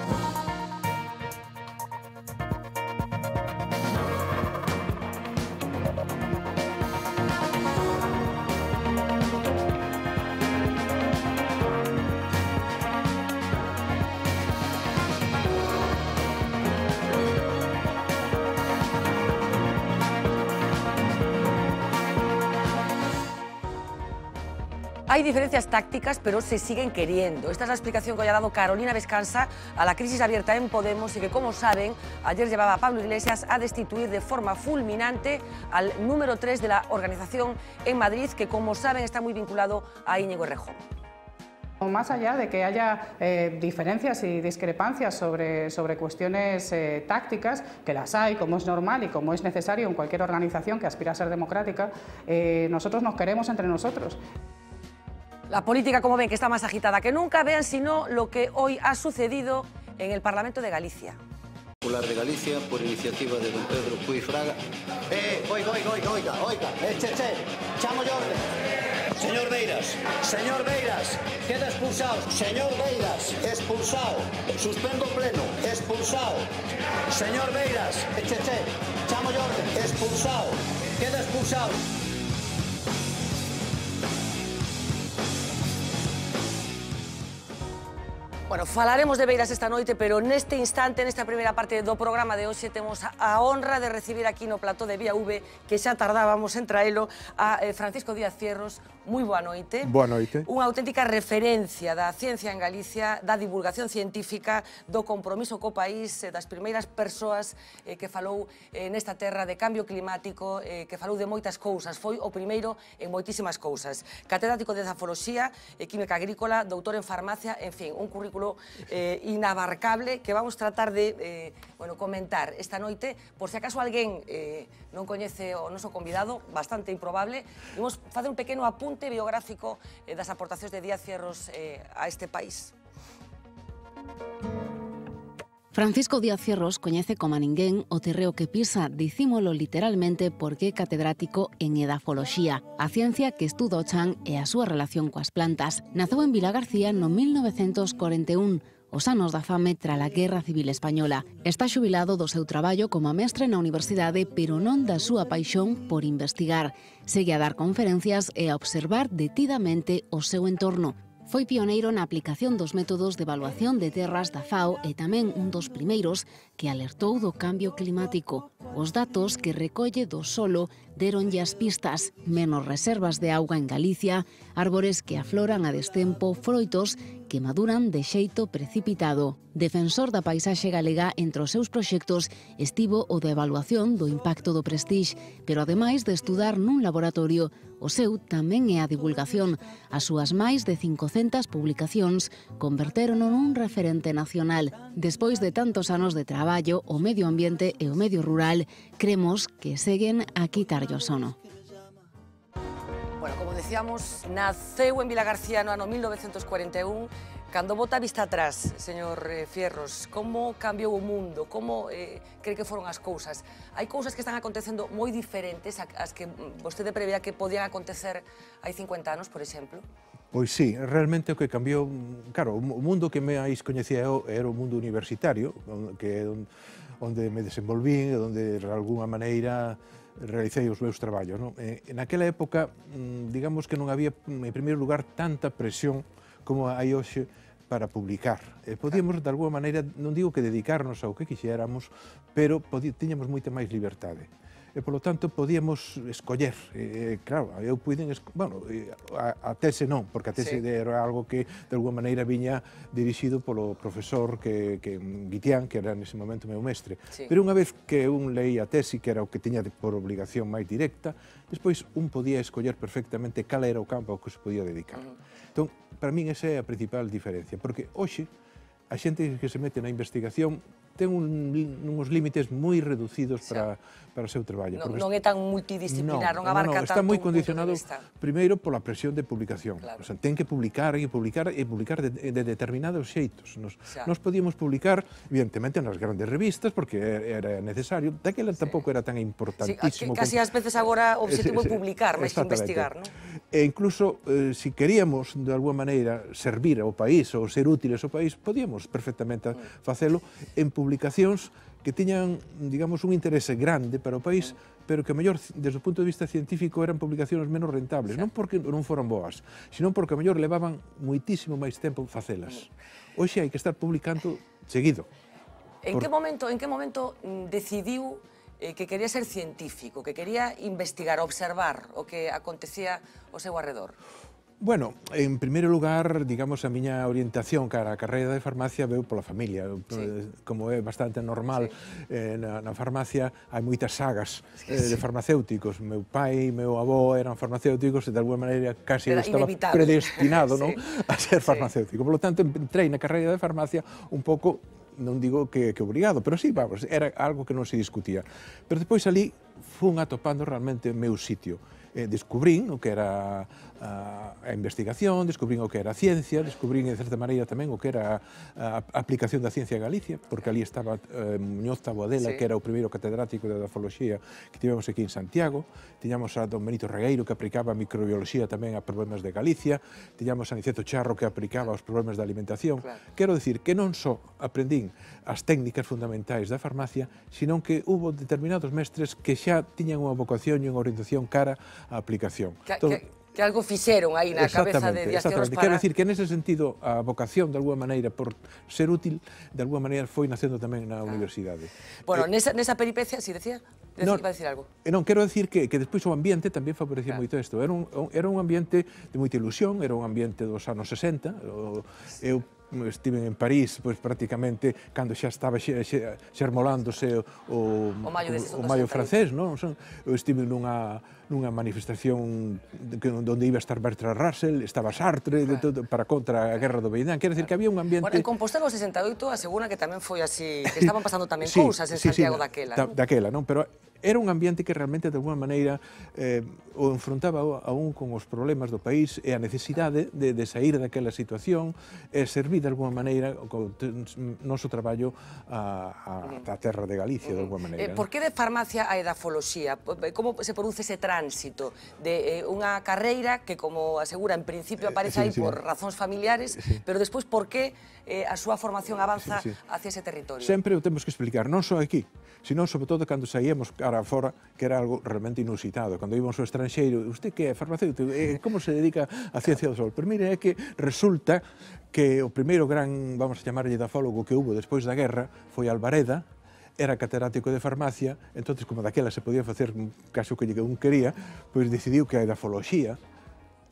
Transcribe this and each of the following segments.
you Hay diferencias tácticas, pero se siguen queriendo. Esta es la explicación que hoy ha dado Carolina Vescanza a la crisis abierta en Podemos y que, como saben, ayer llevaba a Pablo Iglesias a destituir de forma fulminante al número 3 de la organización en Madrid, que, como saben, está muy vinculado a Íñigo Errejón más allá de que haya eh, diferencias y discrepancias sobre, sobre cuestiones eh, tácticas, que las hay, como es normal y como es necesario en cualquier organización que aspira a ser democrática, eh, nosotros nos queremos entre nosotros. La política, como ven, que está más agitada que nunca, vean si no lo que hoy ha sucedido en el Parlamento de Galicia. Popular de Galicia, por iniciativa de don Pedro Puy Eh, oiga, oiga, oiga, oiga, oiga, eh, che, che, chamo orden. Señor Beiras, señor Beiras, queda expulsado. Señor Beiras, expulsado. Suspendo pleno, expulsado. Señor Beiras, eh, che, che, chamo orden, expulsado. Queda expulsado. Bueno, falaremos de Beiras esta noche, pero en este instante, en esta primera parte do programa de hoy, tenemos a honra de recibir aquí no plató de Vía V, que ya tardábamos en traerlo, a eh, Francisco Díaz Cierros, moi boa noite. Boa noite. Unha auténtica referencia da ciencia en Galicia, da divulgación científica, do compromiso co país, eh, das primeiras persoas eh, que falou eh, nesta terra de cambio climático, eh, que falou de moitas cousas. Foi o primeiro en moitísimas cousas. Catedrático de Zafoloxía, Química Agrícola, doutor en farmacia, en fin, un currículo eh, inabarcable que vamos tratar de eh, bueno, comentar esta noite, por se si acaso alguén non coñece o noso convidado, bastante improbable, vamos facer un pequeno apunto apunte biográfico eh, das aportacións de Díaz Fierros eh, a este país. Francisco Díaz Fierros coñece como a ninguén o terreo que pisa, dicímolo literalmente porque é catedrático en edafoloxía, a ciencia que estuda o chan e a súa relación coas plantas. Nazou en Vila García no 1941, os anos da fame tras a Guerra Civil Española. Está xubilado do seu traballo como mestre na universidade, pero non da súa paixón por investigar. Segue a dar conferencias e a observar detidamente o seu entorno. Foi pioneiro na aplicación dos métodos de evaluación de terras da FAO e tamén un dos primeiros que alertou do cambio climático. Os datos que recolle do solo deronlle as pistas, menos reservas de auga en Galicia, árbores que afloran a destempo, froitos que maduran de xeito precipitado. Defensor da paisaxe galega entre os seus proxectos estivo o de evaluación do impacto do Prestige, pero ademais de estudar nun laboratorio, o seu tamén é a divulgación. As súas máis de 500 publicacións converteron nun referente nacional. Despois de tantos anos de traballo, o medio ambiente e o medio rural cremos que seguen a quitar Pilar Llosono. Bueno, como decíamos, naceu en Vilagarcía no ano 1941 Cando bota vista atrás, señor eh, Fierros, como cambiou o mundo? Como eh, cree que foron as cousas? Hai cousas que están acontecendo moi diferentes ás que vostede prevea que podían acontecer hai 50 anos, por exemplo? Pois sí, realmente o que cambiou... Claro, o mundo que me aís coñecía eu era o mundo universitario, que é onde me desenvolvín, onde de alguna maneira realicei os meus traballos. Non? E, eh, naquela época, mm, digamos que non había, mm, en primeiro lugar, tanta presión como hai hoxe para publicar. E eh, podíamos, de alguma maneira, non digo que dedicarnos ao que quixéramos, pero tiñamos moita máis libertade e polo tanto podíamos escoller. Eh, claro, eu puiden, bueno, a, a tese non, porque a tese sí. era algo que de alguma maneira viña dirixido polo profesor que, que Guitián, que era nese momento meu mestre. Sí. Pero unha vez que un leía a tese, que era o que tiña de, por obligación máis directa, despois un podía escoller perfectamente cal era o campo ao que se podía dedicar. Uh -huh. Entón, para min esa é a principal diferencia, porque hoxe a xente que se mete na investigación ten un, uns límites moi reducidos para, para o seu traballo. Non, non é tan multidisciplinar, non, non abarca no, no, está moi condicionado, primeiro, pola presión de publicación. Claro. O sea, ten que publicar e publicar e publicar de, de determinados xeitos. Nos, xa. nos podíamos publicar, evidentemente, nas grandes revistas, porque era necesario. Daquela sí. tampouco era tan importantísimo. Sí, casi con... as veces agora o objetivo é publicar, máis que investigar, non? E incluso, eh, si queríamos, de alguma maneira, servir ao país ou ser útiles ao país, podíamos perfectamente mm. facelo en publicación publicacións que tiñan, digamos, un interese grande para o país, pero que mellor, desde o punto de vista científico, eran publicacións menos rentables, non porque non foran boas, sino porque a mellor levaban moitísimo máis tempo facelas. Hoxe hai que estar publicando seguido. En que momento, en que momento mm, decidiu eh, que quería ser científico, que quería investigar, observar o que acontecía ao seu arredor? Bueno, en primeiro lugar, digamos, a miña orientación cara a carreira de farmacia veu pola familia. Sí. Eh, como é bastante normal sí. eh, na, na farmacia, hai moitas sagas sí, eh, de farmacéuticos. Meu pai, e meu avó eran farmacéuticos e de alguma maneira casi Era estaba inevitable. predestinado sí. non? a ser farmacéutico. Por lo tanto, entrei na carreira de farmacia un pouco non digo que, que obrigado, pero sí, vamos, era algo que non se discutía. Pero despois ali fun atopando realmente o meu sitio. Eh, descubrín o que era a investigación, descubrín o que era a ciencia, descubrín, en certa maneira, tamén o que era a, aplicación da ciencia a Galicia, porque ali estaba eh, Muñoz Taboadela, sí. que era o primeiro catedrático de edafoloxía que tivemos aquí en Santiago, tiñamos a don Benito Regueiro, que aplicaba a microbioloxía tamén a problemas de Galicia, tiñamos a Niceto Charro, que aplicaba aos problemas da alimentación. Claro. Quero dicir que non só aprendín as técnicas fundamentais da farmacia, senón que hubo determinados mestres que xa tiñan unha vocación e unha orientación cara á aplicación. Que, entón, que que algo fixeron aí na cabeza de Díaz Terros para... Quero dicir que en ese sentido a vocación, de alguma maneira, por ser útil, de alguma maneira foi nacendo tamén na ah. universidade. Bueno, eh, nesa, nesa peripecia, si decía, decía non, iba a decir algo. Eh, non, quero decir que, que despois o ambiente tamén favorecía claro. moito isto. Era un, era un ambiente de moita ilusión, era un ambiente dos anos 60, o, eu estive en París, pois prácticamente cando xa estaba xermolándose o, o maio, o, maio francés, non? eu estive nunha, nunha manifestación que, onde iba a estar Bertrand Russell, estaba Sartre, de todo, para contra a guerra do Vietnam. Quer decir que había un ambiente... Bueno, en Compostela o 68 asegura que tamén foi así, que estaban pasando tamén cousas en Santiago daquela. non? daquela, non? Pero Era un ambiente que realmente, de alguna maneira, eh, o enfrontaba aún con os problemas do país e a necesidade de, de sair daquela situación e servir, de alguna maneira, o noso traballo a, a, a terra de Galicia, de alguna maneira. Eh, por que de farmacia a edafoloxía? Como se produce ese tránsito de eh, unha carreira que, como asegura, en principio eh, eh, aparece eh, sí, aí sí. por razóns familiares, sí. pero despois por que eh, a súa formación avanza sí, sí. hacia ese territorio? Sempre o temos que explicar, non só aquí, sino sobre todo cando saíamos a para fora, que era algo realmente inusitado. Cando íbamos ao estranxeiro, usted que é farmacéutico, eh, como se dedica a ciencia do sol? Pero mire, é que resulta que o primeiro gran, vamos a chamarlle dafólogo que hubo despois da guerra foi Alvareda, era catedrático de farmacia, entonces como daquela se podía facer caso que un quería, pois pues decidiu que a edafoloxía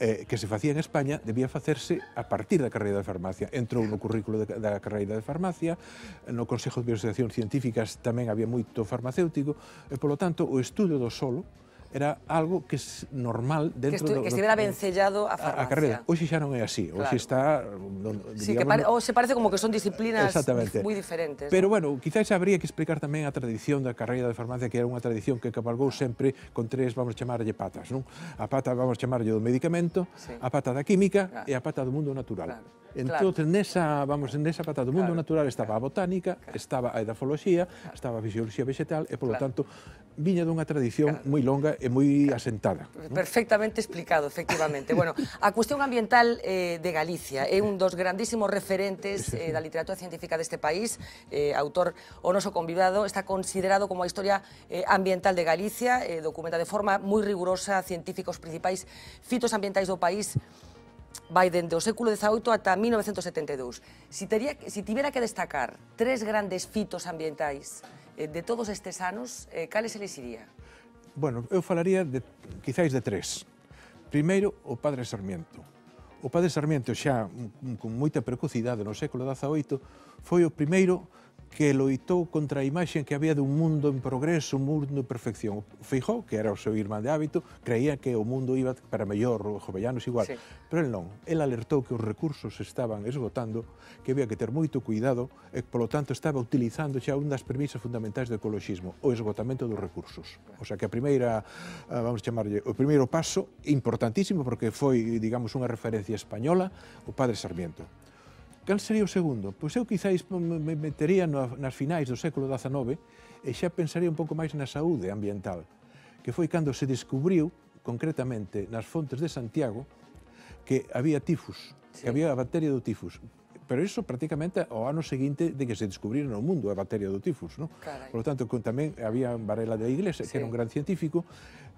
eh, que se facía en España debía facerse a partir da carreira de farmacia. Entrou no currículo de, da carreira de farmacia, no Consejo de Biosociación Científicas tamén había moito farmacéutico, e, polo tanto, o estudo do solo, era algo que es normal dentro que do... Que estivera vencellado a farmacia. A, a carreira. Hoxe xa non é así. Hoxe claro. está... Digamos, mm, sí, que pare, ou se parece como que son disciplinas moi diferentes. Pero, ¿no? bueno, quizás habría que explicar tamén a tradición da carreira de farmacia, que era unha tradición que cabalgou sempre con tres, vamos a chamarlle patas, non? A pata, vamos a chamarlle do medicamento, sí. a pata da química claro. e a pata do mundo natural. Claro. Entón, claro. nesa, vamos, nesa pata do mundo claro. natural estaba a botánica, estaba a edafología, estaba a fisioloxía vegetal e, polo tanto, viña dunha tradición claro. moi longa e moi claro. asentada. ¿no? Perfectamente explicado, efectivamente. bueno, a cuestión ambiental eh, de Galicia é un dos grandísimos referentes eh, da literatura científica deste país. Eh, autor o noso convidado está considerado como a historia eh, ambiental de Galicia, eh, documenta de forma moi rigurosa científicos principais fitos ambientais do país vai dende o século XVIII ata 1972. Si, teria, si tivera que destacar tres grandes fitos ambientais Eh, de todos estes anos, eh, cales eles iría? Bueno, eu falaría de, quizáis de tres. Primeiro, o padre Sarmiento. O padre Sarmiento, xa con moita precocidade no século XVIII, foi o primeiro que loitou contra a imaxen que había dun mundo en progreso, un mundo en perfección. Feijó, que era o seu irmán de hábito, creía que o mundo iba para mellor, o Jovellanos igual. Sí. Pero el non. El alertou que os recursos estaban esgotando, que había que ter moito cuidado, e, polo tanto, estaba utilizando xa un das premisas fundamentais do ecologismo, o esgotamento dos recursos. O sea, que a primeira, ah, vamos chamarlle, o primeiro paso importantísimo, porque foi, digamos, unha referencia española, o padre Sarmiento. Cal sería o segundo? Pois eu quizáis me metería nas finais do século XIX e xa pensaría un pouco máis na saúde ambiental, que foi cando se descubriu, concretamente nas fontes de Santiago, que había tifus, sí. que había a bacteria do tifus. Pero iso prácticamente ao ano seguinte de que se descubrira no mundo a bacteria do tifus. ¿no? Por lo tanto, tamén había Varela de Iglesia, sí. que era un gran científico,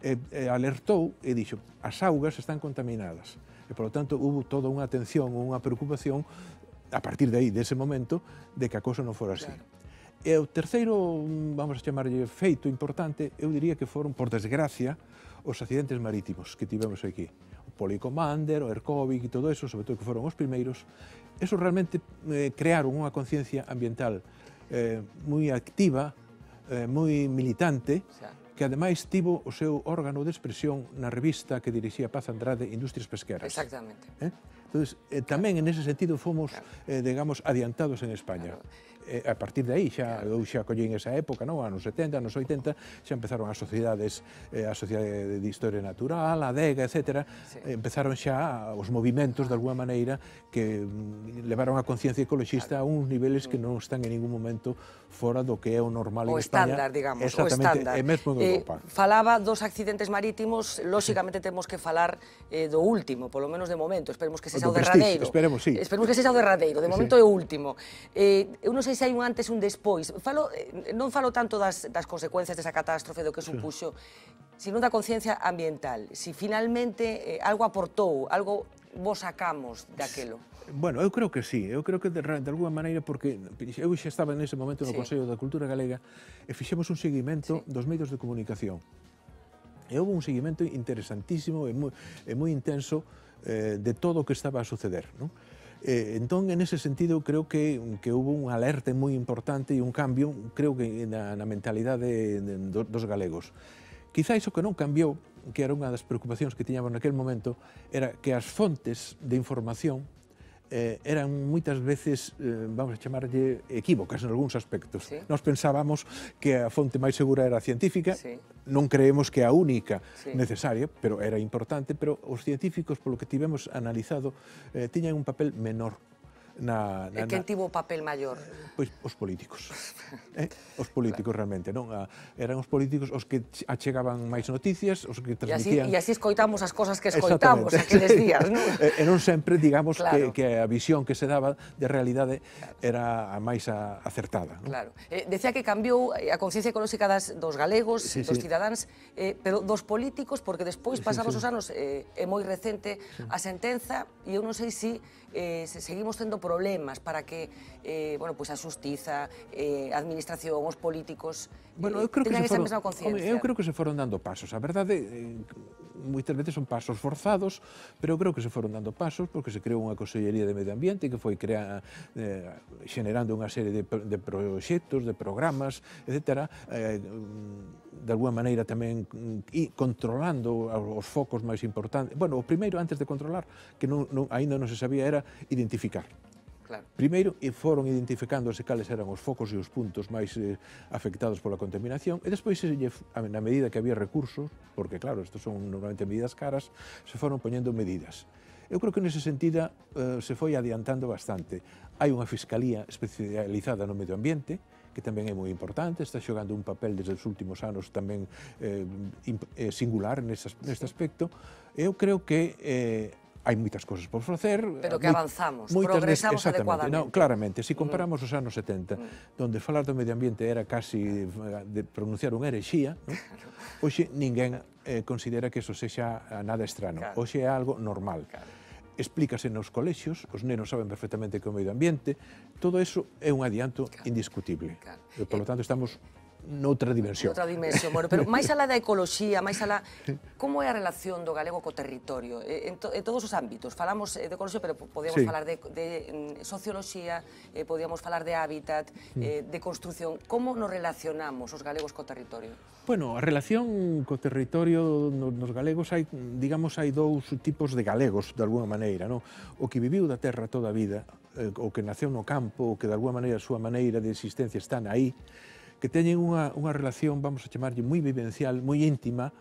eh, eh, alertou e dixo as augas están contaminadas. E, por lo tanto, hubo toda unha atención, unha preocupación a partir de aí, dese momento, de que a cousa non fora así. Claro. E o terceiro, mm, vamos a chamarlle feito importante, eu diría que foron, por desgracia, os accidentes marítimos que tivemos aquí. O Policomander, o Ercovic e todo eso, sobre todo que foron os primeiros, eso realmente eh, crearon unha conciencia ambiental eh, moi activa, eh, moi militante, que ademais tivo o seu órgano de expresión na revista que dirixía Paz Andrade Industrias Pesqueras. Exactamente. Eh? Entón, eh, tamén en ese sentido fomos, claro. eh, digamos, adiantados en España. Claro. Eh, a partir de aí xa eu xa collín esa época, non? anos 70, anos 80, xa empezaron as sociedades, eh, a Sociedade de Historia Natural, a DEGA, etc. Sí. Eh, empezaron xa os movimentos, de alguma maneira, que mm, levaron a conciencia ecologista a uns niveles que mm. non están en ningún momento fora do que é o normal o en España. O estándar, digamos, o estándar. E mesmo en eh, Europa. Eh, falaba dos accidentes marítimos, lóxicamente temos que falar eh, do último, polo menos de momento, esperemos que sexa o, o derradeiro. Esperemos, sí. Esperemos que sexa o derradeiro, de momento sí. é o último. Eh, eu non sei sei se hai un antes un despois. Falo, eh, non falo tanto das, das consecuencias desa catástrofe do que supuxo, sí. sino da conciencia ambiental. Si finalmente eh, algo aportou, algo vos sacamos daquelo. Bueno, eu creo que sí, eu creo que de, de alguma maneira, porque eu xa estaba nese momento no sí. Consello da Cultura Galega e fixemos un seguimento sí. dos medios de comunicación. E houve un seguimento interesantísimo e moi, e moi intenso eh, de todo o que estaba a suceder. Non? Eh, entón, en ese sentido, creo que, que houve un alerte moi importante e un cambio, creo que na, na mentalidade de, de, dos galegos. Quizáis o que non cambiou, que era unha das preocupacións que tiñamos naquel momento, era que as fontes de información eh, eran moitas veces, eh, vamos a chamarlle, equívocas en algúns aspectos. Sí. Nos pensábamos que a fonte máis segura era a científica, sí. non creemos que a única sí. necesaria, pero era importante, pero os científicos, polo que tivemos analizado, eh, tiñan un papel menor na, na, e eh, quen tivo o papel maior? Pois os políticos. eh? Os políticos claro. realmente, non? A, ah, eran os políticos os que achegaban máis noticias, os que transmitían... E así, así escoitamos as cosas que escoitamos aqueles días, non? e, eh, e non sempre, digamos, claro. que, que a visión que se daba de realidade claro. era a máis a, acertada. Non? Claro. Eh, decía que cambiou a conciencia ecolóxica das, dos galegos, sí, dos sí. cidadáns, eh, pero dos políticos, porque despois, pasados sí, sí. os anos, eh, é moi recente sí. a sentenza, e eu non sei se si eh, seguimos tendo problemas para que eh, bueno, pues a xustiza, eh, administración, os políticos bueno, eh, eu creo que se foron, mesma conciencia. Eu creo que se foron dando pasos. A verdade, eh, moitas veces son pasos forzados, pero eu creo que se foron dando pasos porque se creou unha Consellería de Medio Ambiente que foi crea, eh, generando unha serie de, de proxectos, de programas, etc. Eh, de alguna maneira tamén e mm, controlando os focos máis importantes. Bueno, o primeiro antes de controlar, que non, non, aínda non se sabía, era identificar. Claro. Primeiro, e foron identificándose cales eran os focos e os puntos máis eh, afectados pola contaminación, e despois, se lle, na medida que había recursos, porque claro, isto son normalmente medidas caras, se foron poñendo medidas. Eu creo que nese sentido eh, se foi adiantando bastante. Hai unha fiscalía especializada no medio ambiente, que tamén é moi importante, está xogando un papel desde os últimos anos tamén eh, eh singular neste aspecto. Eu creo que eh, hai moitas cousas por facer. Pero que eh, avanzamos, moitas progresamos adecuadamente. No, claramente, se si comparamos mm. os anos 70, mm. donde falar do medio ambiente era casi eh, de pronunciar unha herexía, no? hoxe ninguén eh, considera que eso sexa eh, nada estrano. Claro. Hoxe é algo normal. Claro explícase nos colexios, os nenos saben perfectamente que o medio ambiente, todo eso é un adianto claro, indiscutible. Claro. E, lo tanto, estamos noutra dimensión. Noutra dimensión, bueno, pero máis alá da ecoloxía, máis alá... Como é a relación do galego co territorio? En, to, en todos os ámbitos, falamos eh, de ecoloxía, pero podíamos sí. falar de, de mm, socioloxía, eh, podíamos falar de hábitat, eh, de construción. Como nos relacionamos os galegos co territorio? Bueno, a relación co territorio nos galegos hai, digamos, hai dous tipos de galegos, de alguna maneira, non? O que viviu da terra toda a vida, eh, o que naceu no campo, o que de alguna maneira a súa maneira de existencia está aí, que teñen unha, unha relación, vamos a chamarlle, moi vivencial, moi íntima,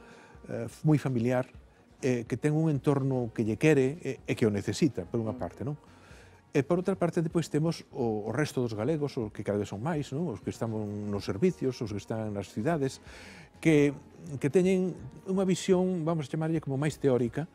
eh, moi familiar, eh, que ten un entorno que lle quere e, eh, e que o necesita, por unha mm. parte, non? E por outra parte, depois temos o, o resto dos galegos, os que cada vez son máis, non? os que están nos servicios, os que están nas cidades, que, que teñen unha visión, vamos a chamarlle como máis teórica,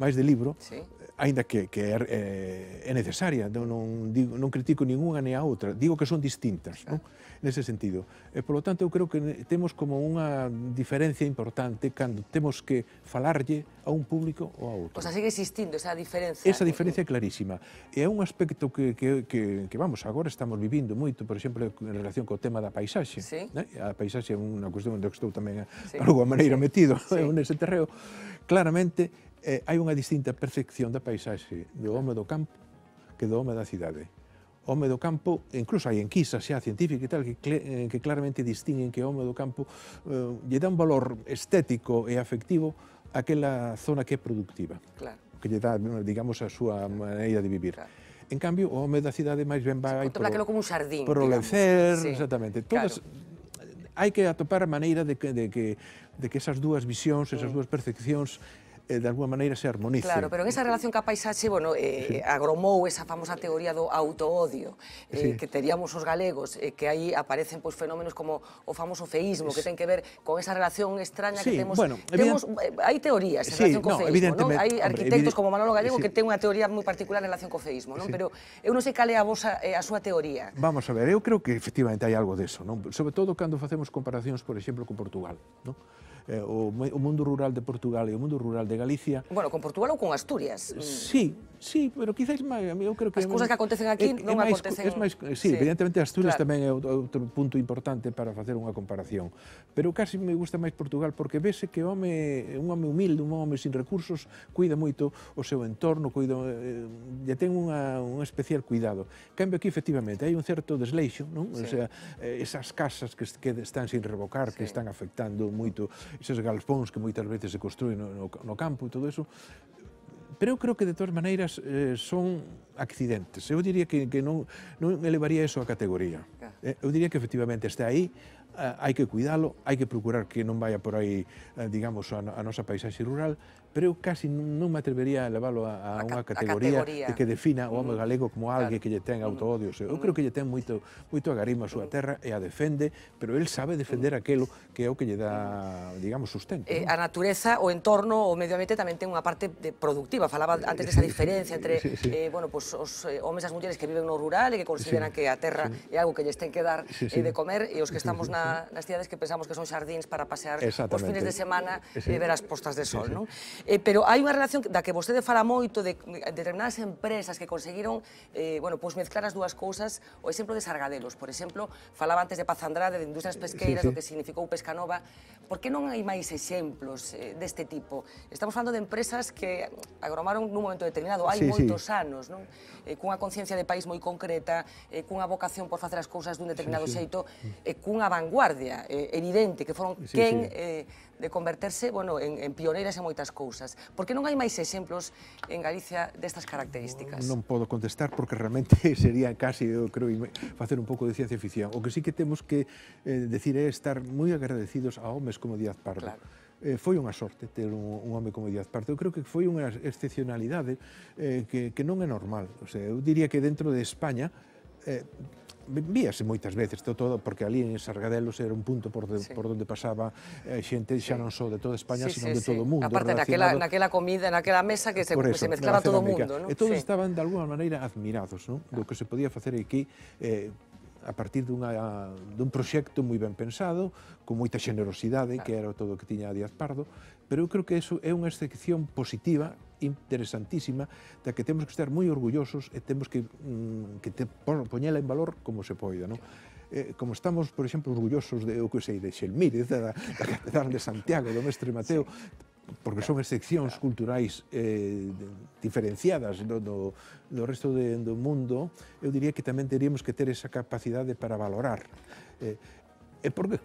máis de libro, sí aínda que, que é, eh, é, necesaria, non, non, digo, non critico ninguna ni a outra, digo que son distintas, non? nese sentido. E, polo tanto, eu creo que temos como unha diferencia importante cando temos que falarlle a un público ou a outro. O sea, sigue existindo esa diferencia. Esa diferencia é clarísima. E é un aspecto que, que, que, que vamos, agora estamos vivindo moito, por exemplo, en relación co tema da paisaxe. Sí. Né? A paisaxe é unha cuestión onde estou tamén, sí. de alguma maneira, sí. metido sí. nese terreo. Claramente, eh, hai unha distinta percepción da paisaxe do home do campo que do home da cidade. O home do campo, incluso hai enquisas xa científicas e tal, que, eh, que claramente distinguen que o home do campo eh, lle dá un valor estético e afectivo aquela zona que é productiva. Claro. Que lle dá, digamos, a súa maneira de vivir. Claro. En cambio, o home da cidade máis ben vai... Se contempla como un xardín, Por o lecer, sí. exactamente. Todas, claro hai que atopar a maneira de que, de que, de que esas dúas visións, esas mm. dúas percepcións eh, de alguna maneira se harmonice. Claro, pero en esa relación ca paisaxe, bueno, eh, sí. agromou esa famosa teoría do autoodio eh, sí. que teríamos os galegos, eh, que aí aparecen pois, pues, fenómenos como o famoso feísmo, que ten que ver con esa relación extraña sí, que temos. Bueno, temos evident... Eh, hai teorías en sí, relación co no, feísmo, non? Hai arquitectos evident... como Manolo Gallego sí. que ten unha teoría moi particular en relación co feísmo, non? Sí. Pero eu non sei cal é a vosa eh, a súa teoría. Vamos a ver, eu creo que efectivamente hai algo deso, non? Sobre todo cando facemos comparacións, por exemplo, con Portugal, non? eh, o, o mundo rural de Portugal e o mundo rural de Galicia... Bueno, con Portugal ou con Asturias? Mm. Sí, sí, pero quizás máis, eu creo que... As cousas que acontecen aquí é, non é máis, acontecen... É máis, sí, sí, evidentemente Asturias claro. tamén é outro punto importante para facer unha comparación. Pero casi me gusta máis Portugal porque vese que home, un home humilde, un home sin recursos, cuida moito o seu entorno, cuida, eh, lle ten unha, un especial cuidado. Cambio aquí, efectivamente, hai un certo desleixo, non? Sí. O sea, eh, esas casas que, que están sin revocar, sí. que están afectando moito eses galpóns que moitas veces se construen no, no, no campo e todo eso, pero eu creo que de todas maneiras eh, son accidentes. Eu diría que, que non, non elevaría eso a categoría. Eh, eu diría que efectivamente está aí, Eh, hai que cuidalo, hai que procurar que non vaya por aí, eh, digamos, a, a nosa paisaxe rural, pero eu casi non, me atrevería a leválo a, a, unha categoría, de que defina o home mm, galego como alguén que lle ten mm, autoodios. Eu mm. creo que lle ten moito, moito agarimo a súa terra e a defende, pero el sabe defender aquelo que é o que lle dá, digamos, sustento. Eh, a natureza, o entorno, o medio ambiente tamén ten unha parte de productiva. Falaba antes desa diferencia entre Eh, bueno, os homens e as mulleres que viven no rural e que consideran que a terra é algo que lles ten que dar de comer e os que estamos na nas cidades que pensamos que son xardíns para pasear os fines de semana sí. e ver as postas de sol. Sí, sí. Non? Eh, pero hai unha relación da que vostede fala moito de determinadas empresas que conseguiron eh, bueno, pois pues mezclar as dúas cousas. O exemplo de Sargadelos, por exemplo, falaba antes de Paz Andrade, de industrias pesqueiras, eh, sí, sí. o que significou Pescanova. Por que non hai máis exemplos eh, deste tipo? Estamos falando de empresas que agromaron nun momento determinado, hai sí, moitos sí. anos, non? Eh, cunha conciencia de país moi concreta, eh, cunha vocación por facer as cousas dun determinado sí, sí. xeito, mm. eh, cunha van vanguardia, eh, evidente, que foron sí, quen sí. Eh, de converterse bueno, en, en pioneiras en moitas cousas. Por que non hai máis exemplos en Galicia destas características? Non podo contestar porque realmente sería casi, eu creo, facer un pouco de ciencia ficción. O que sí que temos que eh, decir é estar moi agradecidos a homes como Díaz Pardo. Claro eh, foi unha sorte ter un, un home como Díaz Pardo. Eu creo que foi unha excepcionalidade eh, que, que non é normal. O sea, eu diría que dentro de España eh, víase moitas veces todo, porque ali en Sargadelos era un punto por, de, sí. por onde pasaba eh, xente xa non só de toda España, sí, sino sí, de todo o sí. mundo. Aparte, naquela, naquela comida, naquela mesa que se, eso, se mezclaba todo o mundo. ¿no? E todos sí. estaban, de alguma maneira, admirados ¿no? do que se podía facer aquí eh, a partir dunha, dun proxecto moi ben pensado, con moita xenerosidade, claro. que era todo o que tiña a Díaz Pardo, pero eu creo que eso é unha excepción positiva interesantísima da que temos que estar moi orgullosos e temos que, mm, que te poñela en valor como se poida. Non? eh, como estamos, por exemplo, orgullosos de, o que sei, de Xelmírez, da, da Catedral de Santiago, do Mestre Mateo, sí. porque son excepcións claro. culturais eh, diferenciadas do, do, do resto de, do mundo, eu diría que tamén teríamos que ter esa capacidade para valorar. Eh, e por que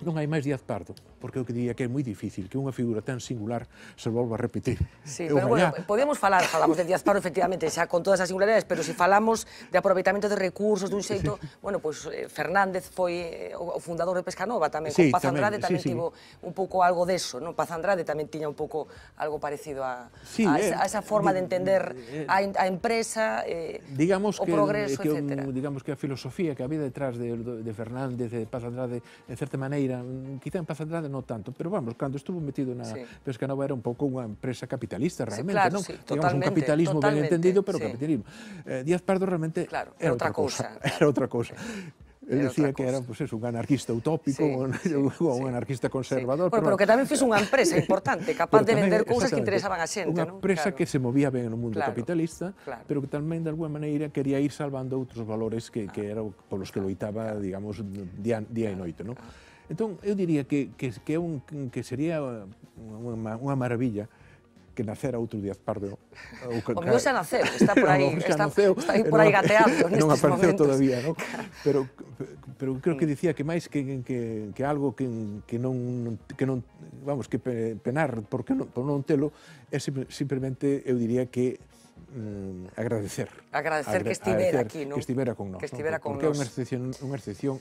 non hai máis Díaz Pardo, porque eu que diría que é moi difícil que unha figura tan singular se volva a repetir. Sí, eu, pero bueno, podemos falar, falamos de Díaz Pardo, efectivamente, xa con todas as singularidades, pero se si falamos de aproveitamento de recursos dun xeito, sí. bueno, pois pues, eh, Fernández foi eh, o fundador de Pescanova tamén, sí, con Paz tamén, Andrade tamén sí, tivo sí. un pouco algo deso, non? Paz Andrade tamén tiña un pouco algo parecido a, sí, a, eh, esa, a esa forma de entender eh, a, a empresa, eh, digamos o que, progreso, que, Un, digamos que a filosofía que había detrás de, de Fernández, de Paz Andrade, en certa maneira, maneira, mm, quizá en de Andrade non tanto, pero vamos, cando estuvo metido na sí. Pescanova era un pouco unha empresa capitalista realmente, sí, claro, non? Sí, Digamos un capitalismo ben entendido, pero sí. capitalismo. Eh, Díaz Pardo realmente claro, era, era outra cousa, cousa claro. era outra cousa. Sí. Ele dicía que era pues, eso, un anarquista utópico, sí, un, sí, un anarquista conservador. Sí. Bueno, pero, pero que tamén fixe unha empresa importante, capaz de vender cousas que interesaban a xente. Unha empresa ¿no? claro. que se movía ben no mundo claro, capitalista, claro. pero que tamén, de alguna maneira, quería ir salvando outros valores que, ah, que era polos que loitaba, digamos, día, día e noite. ¿no? Claro. Entón, eu diría que, que, que, un, que sería unha, unha maravilla que nacera outro Díaz Pardo. Ou o meu xa naceu, está por aí, está, naceu, está aí por aí gateando nestes non apareceu momentos. todavía, non? Pero, pero creo que dicía que máis que, que, que algo que, que, non, que non, vamos, que penar porque non, por non telo, é simplemente, eu diría que mm, agradecer. Agradecer Agra que estivera aquí, non? Que estivera con nós. Que estivera con Porque é unha excepción, unha excepción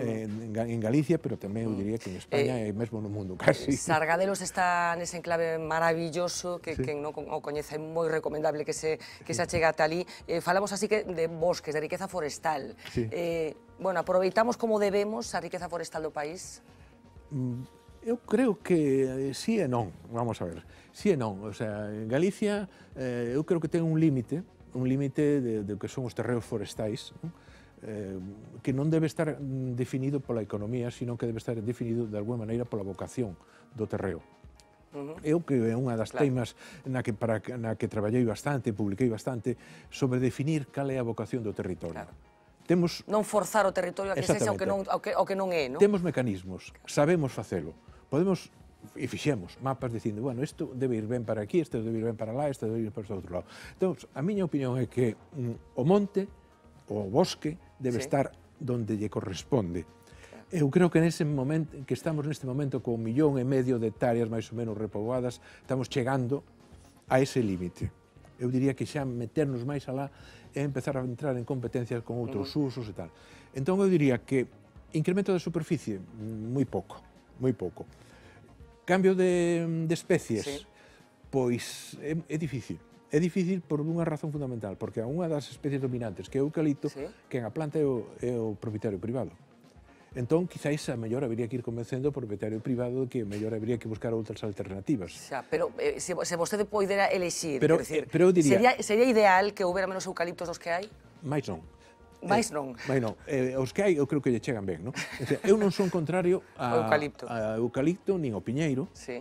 en, en Galicia, pero tamén eu diría que en España eh, e mesmo no mundo casi. Eh, Sargadelos está nese enclave maravilloso que sí. quen non o coñece, é moi recomendable que se que se achegue ata ali. Eh, falamos así que de bosques, de riqueza forestal. Sí. Eh, bueno, aproveitamos como debemos a riqueza forestal do país. Eu mm, creo que eh, sí e non, vamos a ver. Sí e non, o sea, en Galicia eh, eu creo que ten un límite, un límite de, de que son os terreos forestais, non? Eh, que non debe estar mm, definido pola economía, sino que debe estar definido de alguma maneira pola vocación do terreo. Eu que é unha das claro. na que, para, na que traballei bastante, publiquei bastante, sobre definir cal é a vocación do territorio. Claro. Temos... Non forzar o territorio a que sexa o que non, o que, o que non é, non? Temos mecanismos, sabemos facelo. Podemos e fixemos mapas dicindo, bueno, isto debe ir ben para aquí, isto debe ir ben para lá, isto debe ir para outro lado. Entón, a miña opinión é que mm, o monte o bosque debe sí. estar donde lle corresponde. Eu creo que nese momento que estamos neste momento con un millón e medio de hectáreas máis ou menos repoboadas, estamos chegando a ese límite. Eu diría que xa meternos máis alá e empezar a entrar en competencias con outros uh -huh. usos e tal. Entón eu diría que incremento da superficie moi pouco, moi pouco. Cambio de, de especies, sí. pois é, é difícil É difícil por unha razón fundamental, porque a unha das especies dominantes, que é o eucalipto, sí. que a planta é o, é o propietario privado. Entón, quizáis a mellor habría que ir convencendo o propietario privado que a mellor habría que buscar outras alternativas. Xa, pero eh, se, se vostede poidera elexir, pero, decir, pero diría, sería, sería ideal que houbera menos eucaliptos dos que hai? Mais non. Mais eh, non. Eh, mais non. Eh, os que hai, eu creo que lle chegan ben, non? Eu non son contrario a, eucalipto. a eucalipto, nin ao piñeiro, sí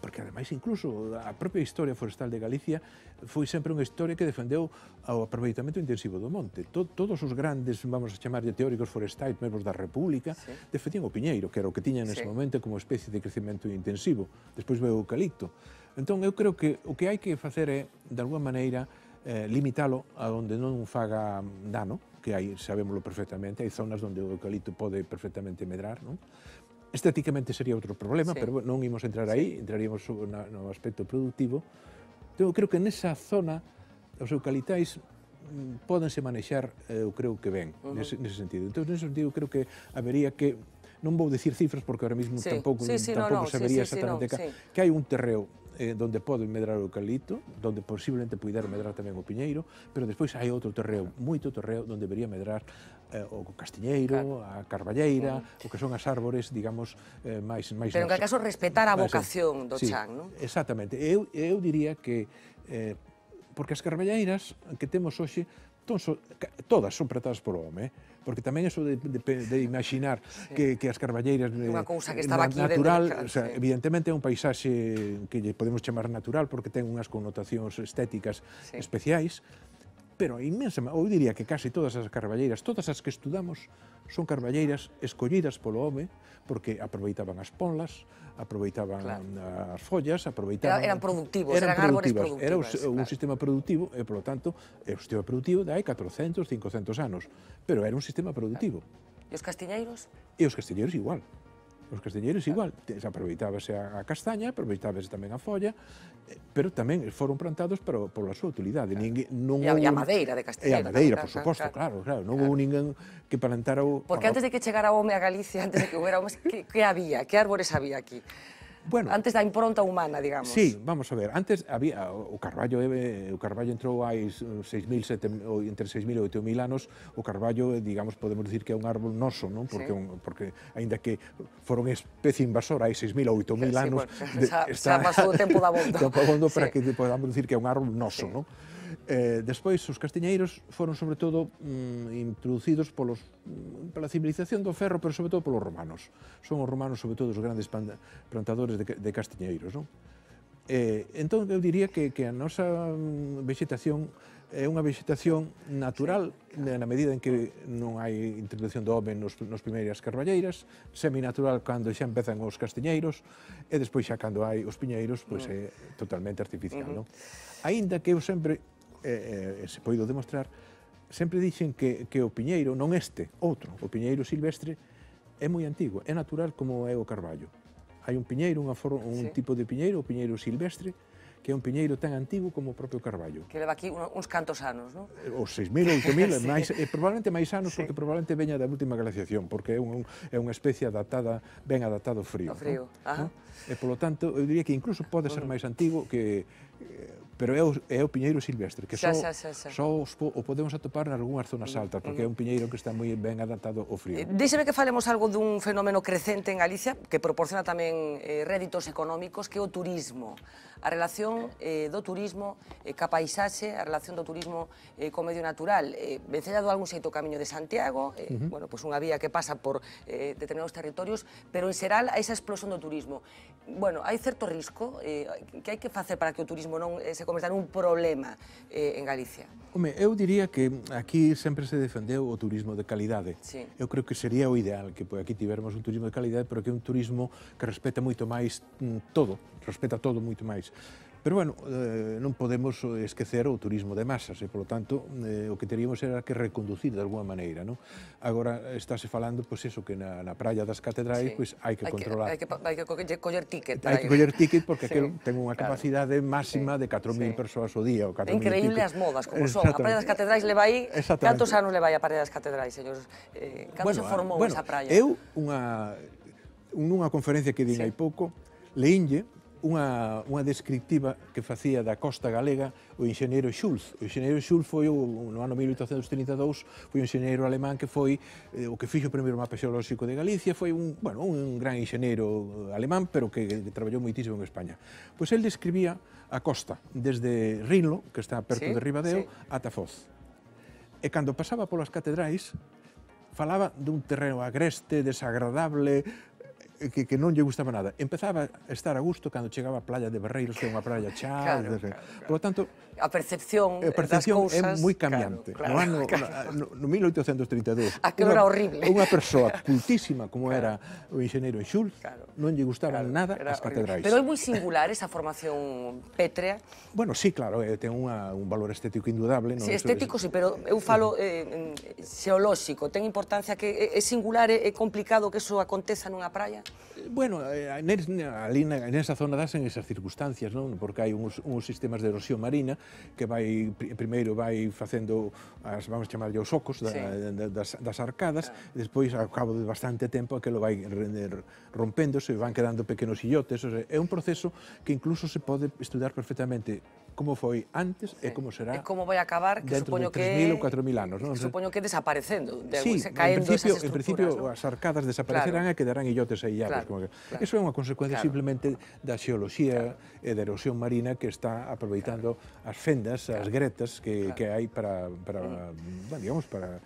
porque ademais incluso a propia historia forestal de Galicia foi sempre unha historia que defendeu o aproveitamento intensivo do monte. To, todos os grandes, vamos a chamar de teóricos forestais, membros da República, sí. defendían o piñeiro, que era o que tiñan nese sí. momento como especie de crecimento intensivo. Despois veu o eucalipto. Entón, eu creo que o que hai que facer é, de alguma maneira, eh, limitalo a onde non faga dano, que aí sabémoslo perfectamente, hai zonas onde o eucalipto pode perfectamente medrar, non? Estéticamente sería outro problema, sí. pero non imos entrar aí, sí. entraríamos no aspecto productivo. Entón, eu creo que nesa zona os eucalitais mm, pódense manexar, eh, eu creo que ben, uh -huh. nese, nese sentido. Entón, nese sentido, creo que habería que non vou dicir cifras porque ahora mesmo sí. tampouco, sí, sí, tampouco no, no, sabería sí, sí, exactamente sí, no, sí. que hai un terreo eh, donde pode medrar o eucalipto, donde posiblemente puder medrar tamén o piñeiro, pero despois hai outro terreo, moito terreo, donde debería medrar eh, o castiñeiro, a carballeira, mm. o que son as árbores, digamos, eh, máis... máis pero en que caso respetar a vocación eh, do sí, chan, non? Exactamente. Eu, eu diría que... Eh, porque as carballeiras que temos hoxe, son, todas son pretadas por home, eh? porque tamén eso de, de, de imaginar sí. que, que as carballeiras eh, Unha cousa que estaba na, aquí natural, de... o sea, sí. evidentemente é un paisaxe que lle podemos chamar natural porque ten unhas connotacións estéticas sí. especiais, pero a inmensa, ou diría que case todas as carballeiras, todas as que estudamos, son carballeiras escollidas polo home, porque aproveitaban as ponlas, aproveitaban claro. as follas, aproveitaban... eran productivos, eran, eran árboles productivos. Era un, claro. un sistema productivo, e, polo tanto, é un sistema productivo de hai 400, 500 anos, pero era un sistema productivo. Claro. E os castiñeiros? E os castiñeiros igual. Os castiñeiros igual, aproveitábase a, a castaña, aproveitábase tamén a folla, eh, pero tamén foron plantados por pola súa utilidade. Claro. non e, a, madeira de castelleira. E a madeira, por suposto, claro, claro. claro. Non claro. houve ninguén que plantara o... Porque antes de que chegara o home a Galicia, antes de que houbera homes, que, que había? Que árbores había aquí? Bueno, antes da impronta humana, digamos. Sí, vamos a ver, antes había o Carballo, eh, o Carballo entrou hai 6000 entre 6000 e 8000 anos, o Carballo, eh, digamos, podemos dicir que é un árbol noso, non? Porque sí. un, porque aínda que foron especie invasora hai 6000 ou 8000 sí, anos, bueno, xa, está xa pasou o tempo da bondo. tempo da bondo para sí. que podamos dicir que é un árbol noso, sí. non? Eh, despois, os castiñeiros foron, sobre todo, mm, introducidos polos, mm, pola civilización do ferro, pero, sobre todo, polos romanos. Son os romanos, sobre todo, os grandes plantadores de, de castiñeiros, non? Eh, entón, eu diría que, que a nosa mm, vegetación é unha vegetación natural na medida en que non hai introducción do home nos, nos primeiras carballeiras, seminatural cando xa empezan os castiñeiros e despois xa cando hai os piñeiros, pois mm. é totalmente artificial, uh -huh. non? Aínda que eu sempre eh, se poido demostrar, sempre dixen que, que o piñeiro, non este, outro, o piñeiro silvestre, é moi antigo, é natural como é o carballo. Hai un piñeiro, unha for, un sí. tipo de piñeiro, o piñeiro silvestre, que é un piñeiro tan antigo como o propio carballo. Que leva aquí uns cantos anos, non? Eh, os 6.000, 8.000, sí. máis, e eh, probablemente máis anos, sí. porque probablemente veña da última glaciación, porque é, un, é unha especie adaptada, ben adaptado ao frío. Ao frío, ¿no? ajá. ¿no? E, polo tanto, eu diría que incluso pode ser máis antigo que eh, pero é o, é o piñeiro silvestre, que só, xa, xa, xa. só os, o podemos atopar en algunhas zonas mm, altas, porque mm. é un piñeiro que está moi ben adaptado ao frío. Eh, Díxeme que falemos algo dun fenómeno crecente en Galicia, que proporciona tamén eh, réditos económicos, que é o turismo a relación eh, do turismo eh, ca paisaxe, a relación do turismo eh, co medio natural. Eh, Vencella do algún xeito o camiño de Santiago, eh, uh -huh. bueno, pois pues unha vía que pasa por eh, determinados territorios, pero en xeral a esa explosión do turismo. Bueno, hai certo risco eh, que hai que facer para que o turismo non eh, se converta nun problema eh, en Galicia. Home, eu diría que aquí sempre se defendeu o turismo de calidade. Sí. Eu creo que sería o ideal que pues, aquí tivermos un turismo de calidade, pero que é un turismo que respeta moito máis mm, todo, respeta todo moito máis país. Pero, bueno, eh, non podemos eh, esquecer o turismo de masas e, polo tanto, eh, o que teríamos era que reconducir de alguma maneira, Agora, estáse falando, pois, eso, que na, na praia das catedrais, pois, hai que controlar. Hai que, hai que, coller ticket. Hai que coller ticket porque aquilo aquel ten unha capacidade máxima de 4.000 persoas o día. Increíble as modas, como son. A praia das catedrais leva aí... Cantos anos leva aí a praia das catedrais, señores? Eh, se formou esa praia? Eu, unha, nunha conferencia que din hai pouco, leínlle unha, unha descriptiva que facía da costa galega o enxeñeiro Schulz. O enxeñeiro Schulz foi o, no ano 1832 foi un enxeñeiro alemán que foi eh, o que fixo o primeiro mapa xeolóxico de Galicia, foi un, bueno, un gran enxeñeiro alemán, pero que, que traballou moitísimo en España. Pois el describía a costa desde Rinlo, que está perto sí, de Ribadeo, sí. ata Foz. E cando pasaba polas catedrais, falaba dun terreno agreste, desagradable, que, que non lle gustaba nada. Empezaba a estar a gusto cando chegaba a playa de Barreiros, que é unha praia chá, claro, de... claro, claro. Por lo tanto, a percepción, eh, a percepción das cousas... é moi cambiante. Claro, claro, no ano claro. no, no 1832. Aquela era horrible. Unha persoa cultísima como claro. era o ingeniero Schulz, claro, non lle gustaban claro, nada as catedrais. Horrible. Pero é moi singular esa formación pétrea. Bueno, sí, claro, eh, ten unha, un valor estético indudable. Non? Sí, estético, es... sí, pero eu falo eh, xeolóxico. Ten importancia que é singular, é complicado que eso aconteza nunha praia? Bueno, eh, en esa zona dasen esas circunstancias, non? Porque hai uns, uns sistemas de erosión marina que vai primeiro vai facendo as vamos chamarlle os ocos da, sí. das, das arcadas, ah. despois ao cabo de bastante tempo aquilo vai rompéndose, van quedando pequenos illotes, o sea, é un proceso que incluso se pode estudar perfectamente como foi antes sí. e como será e como vai acabar que dentro de 3.000 ou 4.000 anos. Non? Supoño que desaparecendo, de sí, se caendo en principio, esas en principio ¿no? as arcadas desaparecerán claro. e quedarán illotes aí claro, como que... claro. Eso é unha consecuencia claro. simplemente da xeoloxía claro. e da erosión marina que está aproveitando claro. as fendas, claro. as gretas que, claro. que hai para, para mm. bueno, digamos, para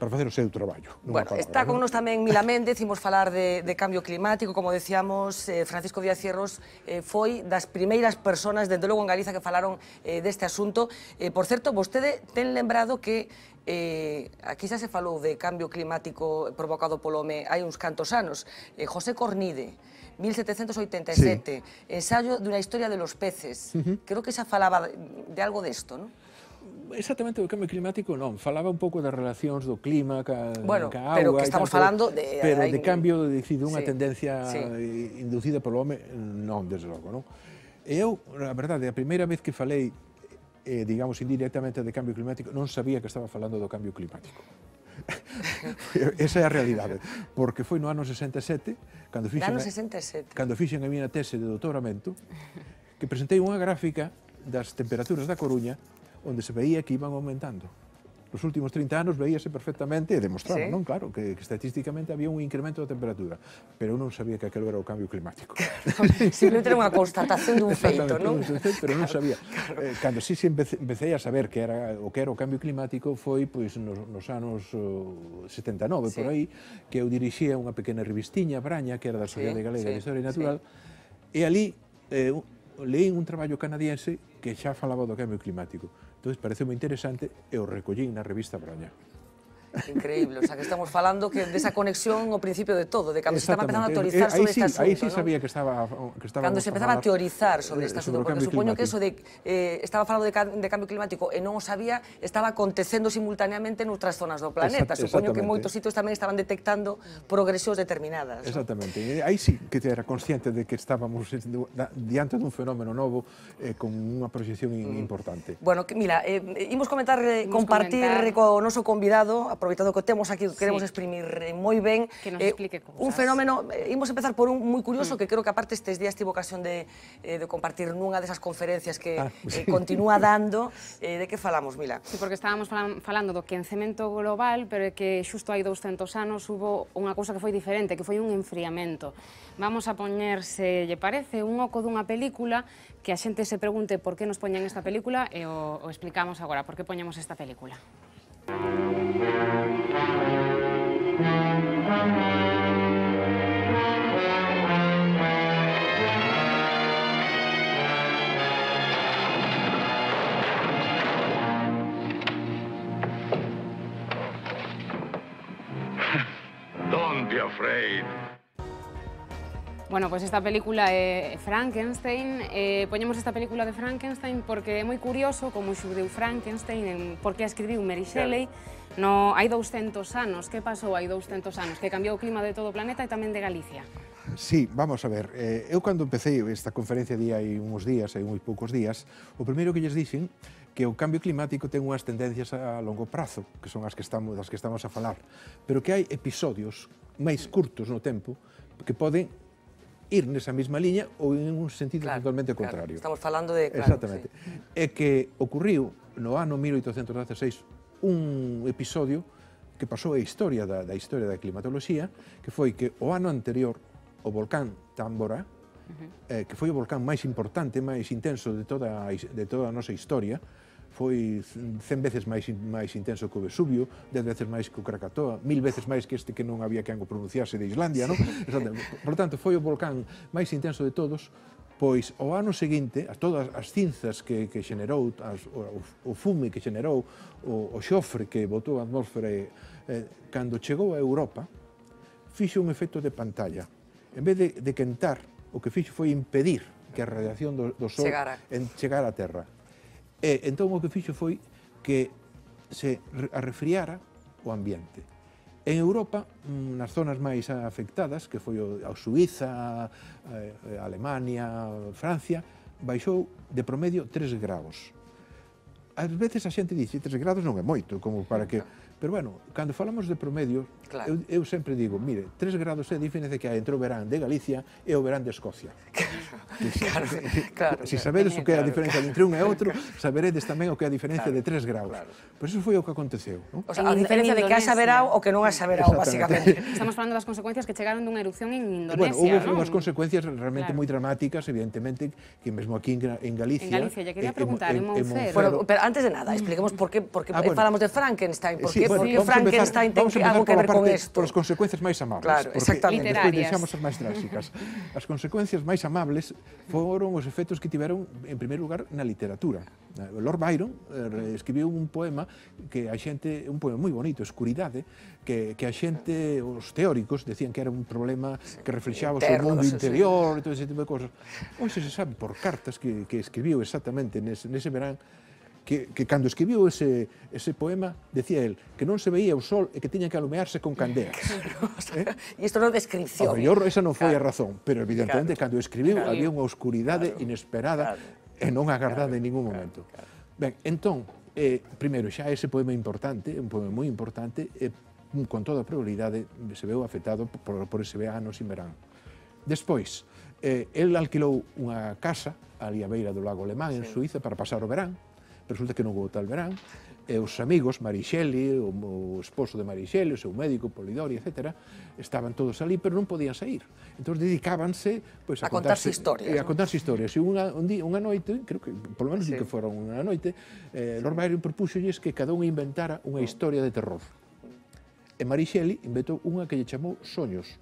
para facer o seu traballo. Bueno, palabra, está con nos tamén Mila Méndez, imos falar de, de cambio climático, como decíamos, eh, Francisco Díaz Cierros eh, foi das primeiras personas, dende logo en Galiza, que falaron eh, deste asunto. Eh, por certo, vostede ten lembrado que eh, aquí xa se falou de cambio climático provocado polo home hai uns cantos anos. Eh, José Cornide, 1787, sí. ensayo dunha historia de los peces. Uh -huh. Creo que xa falaba de, de algo desto, non? Exactamente do cambio climático non, falaba un pouco das relacións do clima ca, bueno, ca agua. Pero que estamos tanto, falando de... Pero de cambio de, de unha sí, tendencia sí. inducida polo home, non, desde logo, non? Eu, a verdade, a primeira vez que falei, eh, digamos, indirectamente de cambio climático, non sabía que estaba falando do cambio climático. Esa é a realidade, porque foi no ano 67, cando fixen, ano 67. cando fixen a miña tese de doutoramento, que presentei unha gráfica das temperaturas da Coruña onde se veía que iban aumentando. Nos últimos 30 anos veíase perfectamente e demostraba, sí. non? Claro, que, que estatísticamente había un incremento da temperatura, pero eu non sabía que aquilo era o cambio climático. si non era unha constatación dun feito, non? Pero non sabía. Claro, Eh, cando sí, sí empecé a saber que era o que era o cambio climático foi pois nos, nos anos oh, 79 sí. por aí que eu dirixía unha pequena revistiña Braña, que era da Sociedade sí, Galega sí, de Historia Natural, sí. e ali eh, leí un traballo canadiense que xa falaba do cambio climático Entón, parece moi interesante e o recollín na revista Braña. Increíble, o sea, que estamos falando que desa conexión o principio de todo, de cando se estaba empezando a teorizar eh, sobre sí, este asunto. Aí sí ¿no? sabía que estaba... Oh, que estaba cando se empezaba a, a teorizar eh, sobre este asunto, porque supoño que eso de... Eh, estaba falando de, de cambio climático e non o sabía, estaba acontecendo simultaneamente outras zonas do planeta. Exact, supoño que moitos sitios tamén estaban detectando progresións determinadas. Exactamente, ¿no? Eh, aí sí que era consciente de que estábamos diante dun fenómeno novo eh, con unha proxección mm. importante. Bueno, que, mira, eh, imos comentar, eh, imos compartir comentar... co noso convidado, aproveitando que o temos aquí, queremos sí. exprimir eh, moi ben. Que nos eh, explique como Un fenómeno, eh, imos empezar por un moi curioso, mm. que creo que aparte estes días tivo ocasión de, eh, de compartir nunha desas conferencias que ah, eh, sí. eh, continúa dando. Eh, de que falamos, Mila? Sí, porque estábamos falan, falando do quencemento global, pero é que xusto hai 200 anos hubo unha cousa que foi diferente, que foi un enfriamento. Vamos a poñer, se lle parece, un oco dunha película que a xente se pregunte por que nos poñan esta película e o, o explicamos agora, por que poñemos esta película. Don't be afraid. Bueno, pois pues esta película é eh, Frankenstein. Eh, poñemos esta película de Frankenstein porque é moi curioso como xurdeu Frankenstein, en, porque escribiu Mary Shelley. Claro. No, hai 200 anos, que pasou hai 200 anos? Que cambiou o clima de todo o planeta e tamén de Galicia. Sí, vamos a ver. Eh, eu cando empecé esta conferencia de hai uns días, hai moi poucos días, o primeiro que lles dixen que o cambio climático ten unhas tendencias a longo prazo, que son as que estamos das que estamos a falar, pero que hai episodios máis curtos no tempo que poden ir nesa mesma liña ou en un sentido claro, totalmente contrario. Claro, estamos falando de... Claro, Exactamente. Sí. É que ocurriu no ano 1816 un episodio que pasou a historia da, da historia da climatoloxía, que foi que o ano anterior o volcán Tambora, uh -huh. eh, que foi o volcán máis importante, máis intenso de toda, de toda a nosa historia, foi 100 veces máis, máis intenso que o Vesubio, 10 veces máis que o Krakatoa, mil veces máis que este que non había que pronunciarse de Islandia, non? Por tanto, foi o volcán máis intenso de todos, pois o ano seguinte, a todas as cinzas que, que generou, as, o, o fume que generou, o, o xofre que botou a atmósfera, e, eh, cando chegou a Europa, fixo un efecto de pantalla. En vez de, de quentar, o que fixo foi impedir que a radiación do, do Sol chegara. En, chegara á Terra. E eh, entón o que fixo foi que se arrefriara o ambiente. En Europa, mm, nas zonas máis afectadas, que foi a Suiza, a eh, eh, Alemania, a Francia, baixou de promedio 3 graus. Ás veces a xente dice, 3 grados non é moito, como para que... Pero bueno, cando falamos de promedios, claro. eu, eu sempre digo, mire, 3 grados é a diferencia que hai entre o verán de Galicia e o verán de Escocia. Claro, si, claro, claro. Si sabedes claro, o que é a diferencia claro, entre un e outro, saberedes tamén o que é a diferencia claro, de 3 graus. Claro. pues pois iso foi o que aconteceu. ¿no? O sea, a diferencia de que has verao o que non has verao, basicamente. Estamos falando das consecuencias que chegaron dunha erupción en Indonesia, Bueno, houve ¿no? unhas consecuencias realmente claro. moi dramáticas, evidentemente, que mesmo aquí en, en Galicia... En Galicia, ya quería preguntar, en, en, en Monfer. Bueno, pero antes de nada, expliquemos por que, por que ah, bueno, falamos de Frankenstein, por sí, que bueno, sí. que Frankenstein ten que algo que ver con isto. Por as consecuencias máis amables. Claro, exactamente. Porque deixamos as máis trágicas. As consecuencias máis amables foron os efectos que tiveron, en primeiro lugar, na literatura. Lord Byron eh, escribiu un poema que a xente, un poema moi bonito, Escuridade, que, que a xente, os teóricos, decían que era un problema que reflexaba o seu mundo interior e todo ese tipo de cosas. Hoxe se sabe por cartas que, que escribiu exactamente nese, nese verán que, que cando escribiu ese, ese poema, decía el que non se veía o sol e que tiña que alumearse con candeas. Claro, eh? Isto non descripción. A mellor esa non foi claro. a razón, pero evidentemente claro. cando escribiu claro. había unha oscuridade claro. inesperada claro. e non agardada claro. en ningún momento. Claro. Claro. Ben, entón, eh, primeiro, xa ese poema importante, un poema moi importante, e eh, con toda a probabilidade se veu afectado por, por ese verano sin verán. Despois, eh, el alquilou unha casa ali a beira do lago Alemán, sí. en Suiza, para pasar o verán, resulta que non houve tal verán, e os amigos, Marixeli, o, o esposo de Marixeli, o seu médico, Polidori, etc., estaban todos ali, pero non podían sair. Entón, dedicábanse pois, a, a contarse, contarse historias. Eh, a contarse historias. E unha, un día, unha noite, creo que, polo menos sí. que foron unha noite, eh, Lord Byron propúxolles que cada un inventara unha historia de terror. E Marixeli inventou unha que lle chamou Soños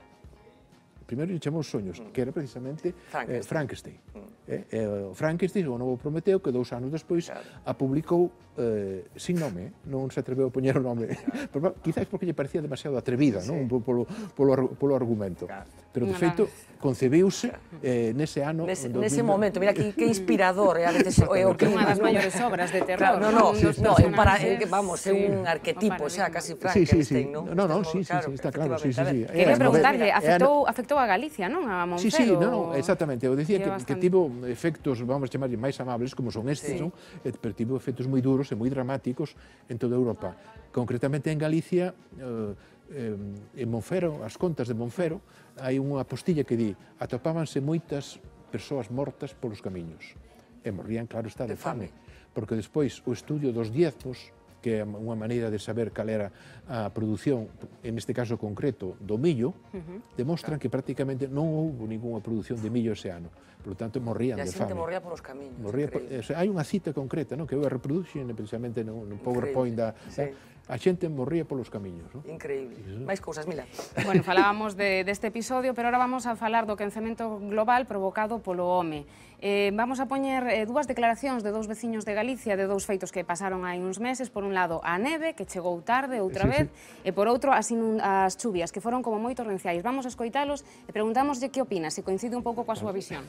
primeiro lle chamou Soños, que era precisamente Frankenstein. Eh, Frankenstein. Mm. Eh, eh, Frankenstein, o novo Prometeo, que dous anos despois claro. a publicou eh, sin nome, non se atreveu a poñer o nome. Claro. Pero, porque lle parecía demasiado atrevida, sí. non? Polo, polo, polo argumento. Claro pero de feito concebiuse eh, nese ano... Nese, 2000... nese momento, mira que, que inspirador realmente eh, é o que Unha das maiores obras de terror. Claro, no, no, sí, no, sí, no, para, eh, vamos, é sí. un arquetipo, xa, casi Frankenstein, sí, sí, sí. non? No, no, sí, sí, está claro, sí, sí, sí. Eh, Quería preguntarle, eh, afectou, afectou a Galicia, non? A Montero? Sí, sí, no, no, exactamente, eu dicía que, que tivo efectos, vamos chamar máis amables, como son estes, sí. non? Pero tivo efectos moi duros e moi dramáticos en toda Europa. Concretamente en Galicia, eh, eh, en Monfero, as contas de Monfero, hai unha apostilla que di atopábanse moitas persoas mortas polos camiños. E morrían, claro está, de, de fame. fame. Porque despois o estudio dos diezmos, que é unha maneira de saber cal era a produción, en este caso concreto, do millo, uh -huh. demostran claro. que prácticamente non houve ninguna produción de millo ese ano. Por lo tanto, morrían de fame. E a morría polos camiños. Morría por, o sea, hai unha cita concreta, non? que eu a reproduxen precisamente no, no PowerPoint da... Sí. Da, a xente morría polos camiños. No? Increíble. Eso. Máis cousas, mira. Bueno, falábamos de, deste de episodio, pero ahora vamos a falar do quencemento global provocado polo home. Eh, vamos a poñer eh, dúas declaracións de dous veciños de Galicia de dous feitos que pasaron hai uns meses. Por un lado, a neve, que chegou tarde outra sí, vez, sí. e por outro, as, as chuvias, que foron como moi torrenciais. Vamos a escoitalos e preguntámoslle que opina, se coincide un pouco coa súa visión.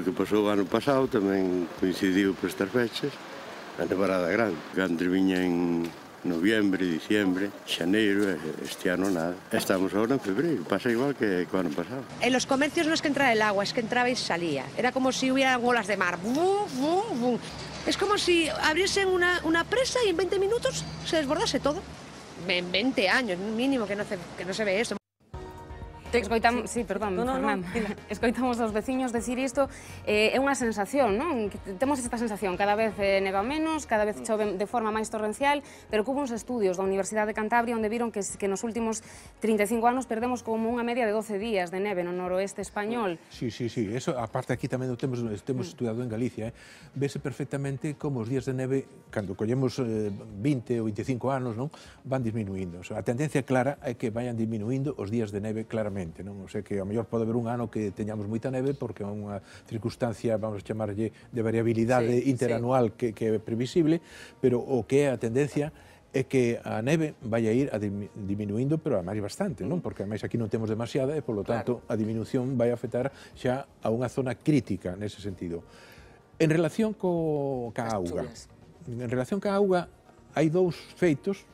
que pasou o ano pasado, tamén coincidiu por estas fechas, la temporada grande. Gran viña en noviembre, diciembre, Enero, eh, este año nada. Estamos ahora en febrero, pasa igual que cuando pasado. En los comercios no es que entraba el agua, es que entraba y salía. Era como si hubiera bolas de mar. Es como si abriesen una, presa y en 20 minutos se desbordase todo. En 20 años mínimo que no, que no se ve eso. escoitamos, sí, perdón, no, no, Fernando. No, escoitamos aos veciños decir isto, eh, é unha sensación, non? Temos esta sensación, cada vez eh, neva menos, cada vez chove de forma máis torrencial, pero que uns estudios da Universidade de Cantabria onde viron que, que nos últimos 35 anos perdemos como unha media de 12 días de neve no noroeste español. Sí, sí, sí, eso, aparte aquí tamén o temos, temos mm. estudiado en Galicia, eh? vese perfectamente como os días de neve, cando collemos eh, 20 ou 25 anos, non? van disminuindo. O sea, a tendencia clara é que vayan disminuindo os días de neve claramente normalmente, non? O sea que a mellor pode haber un ano que teñamos moita neve porque é unha circunstancia, vamos a chamarlle, de variabilidade sí, interanual sí. Que, que é previsible, pero o que é a tendencia é que a neve vai a ir a diminuindo, pero a máis bastante, non? Mm. Porque máis aquí non temos demasiada e, polo tanto, claro. a diminución vai afectar xa a unha zona crítica nese sentido. En relación co, ca auga, en relación ca auga, hai dous feitos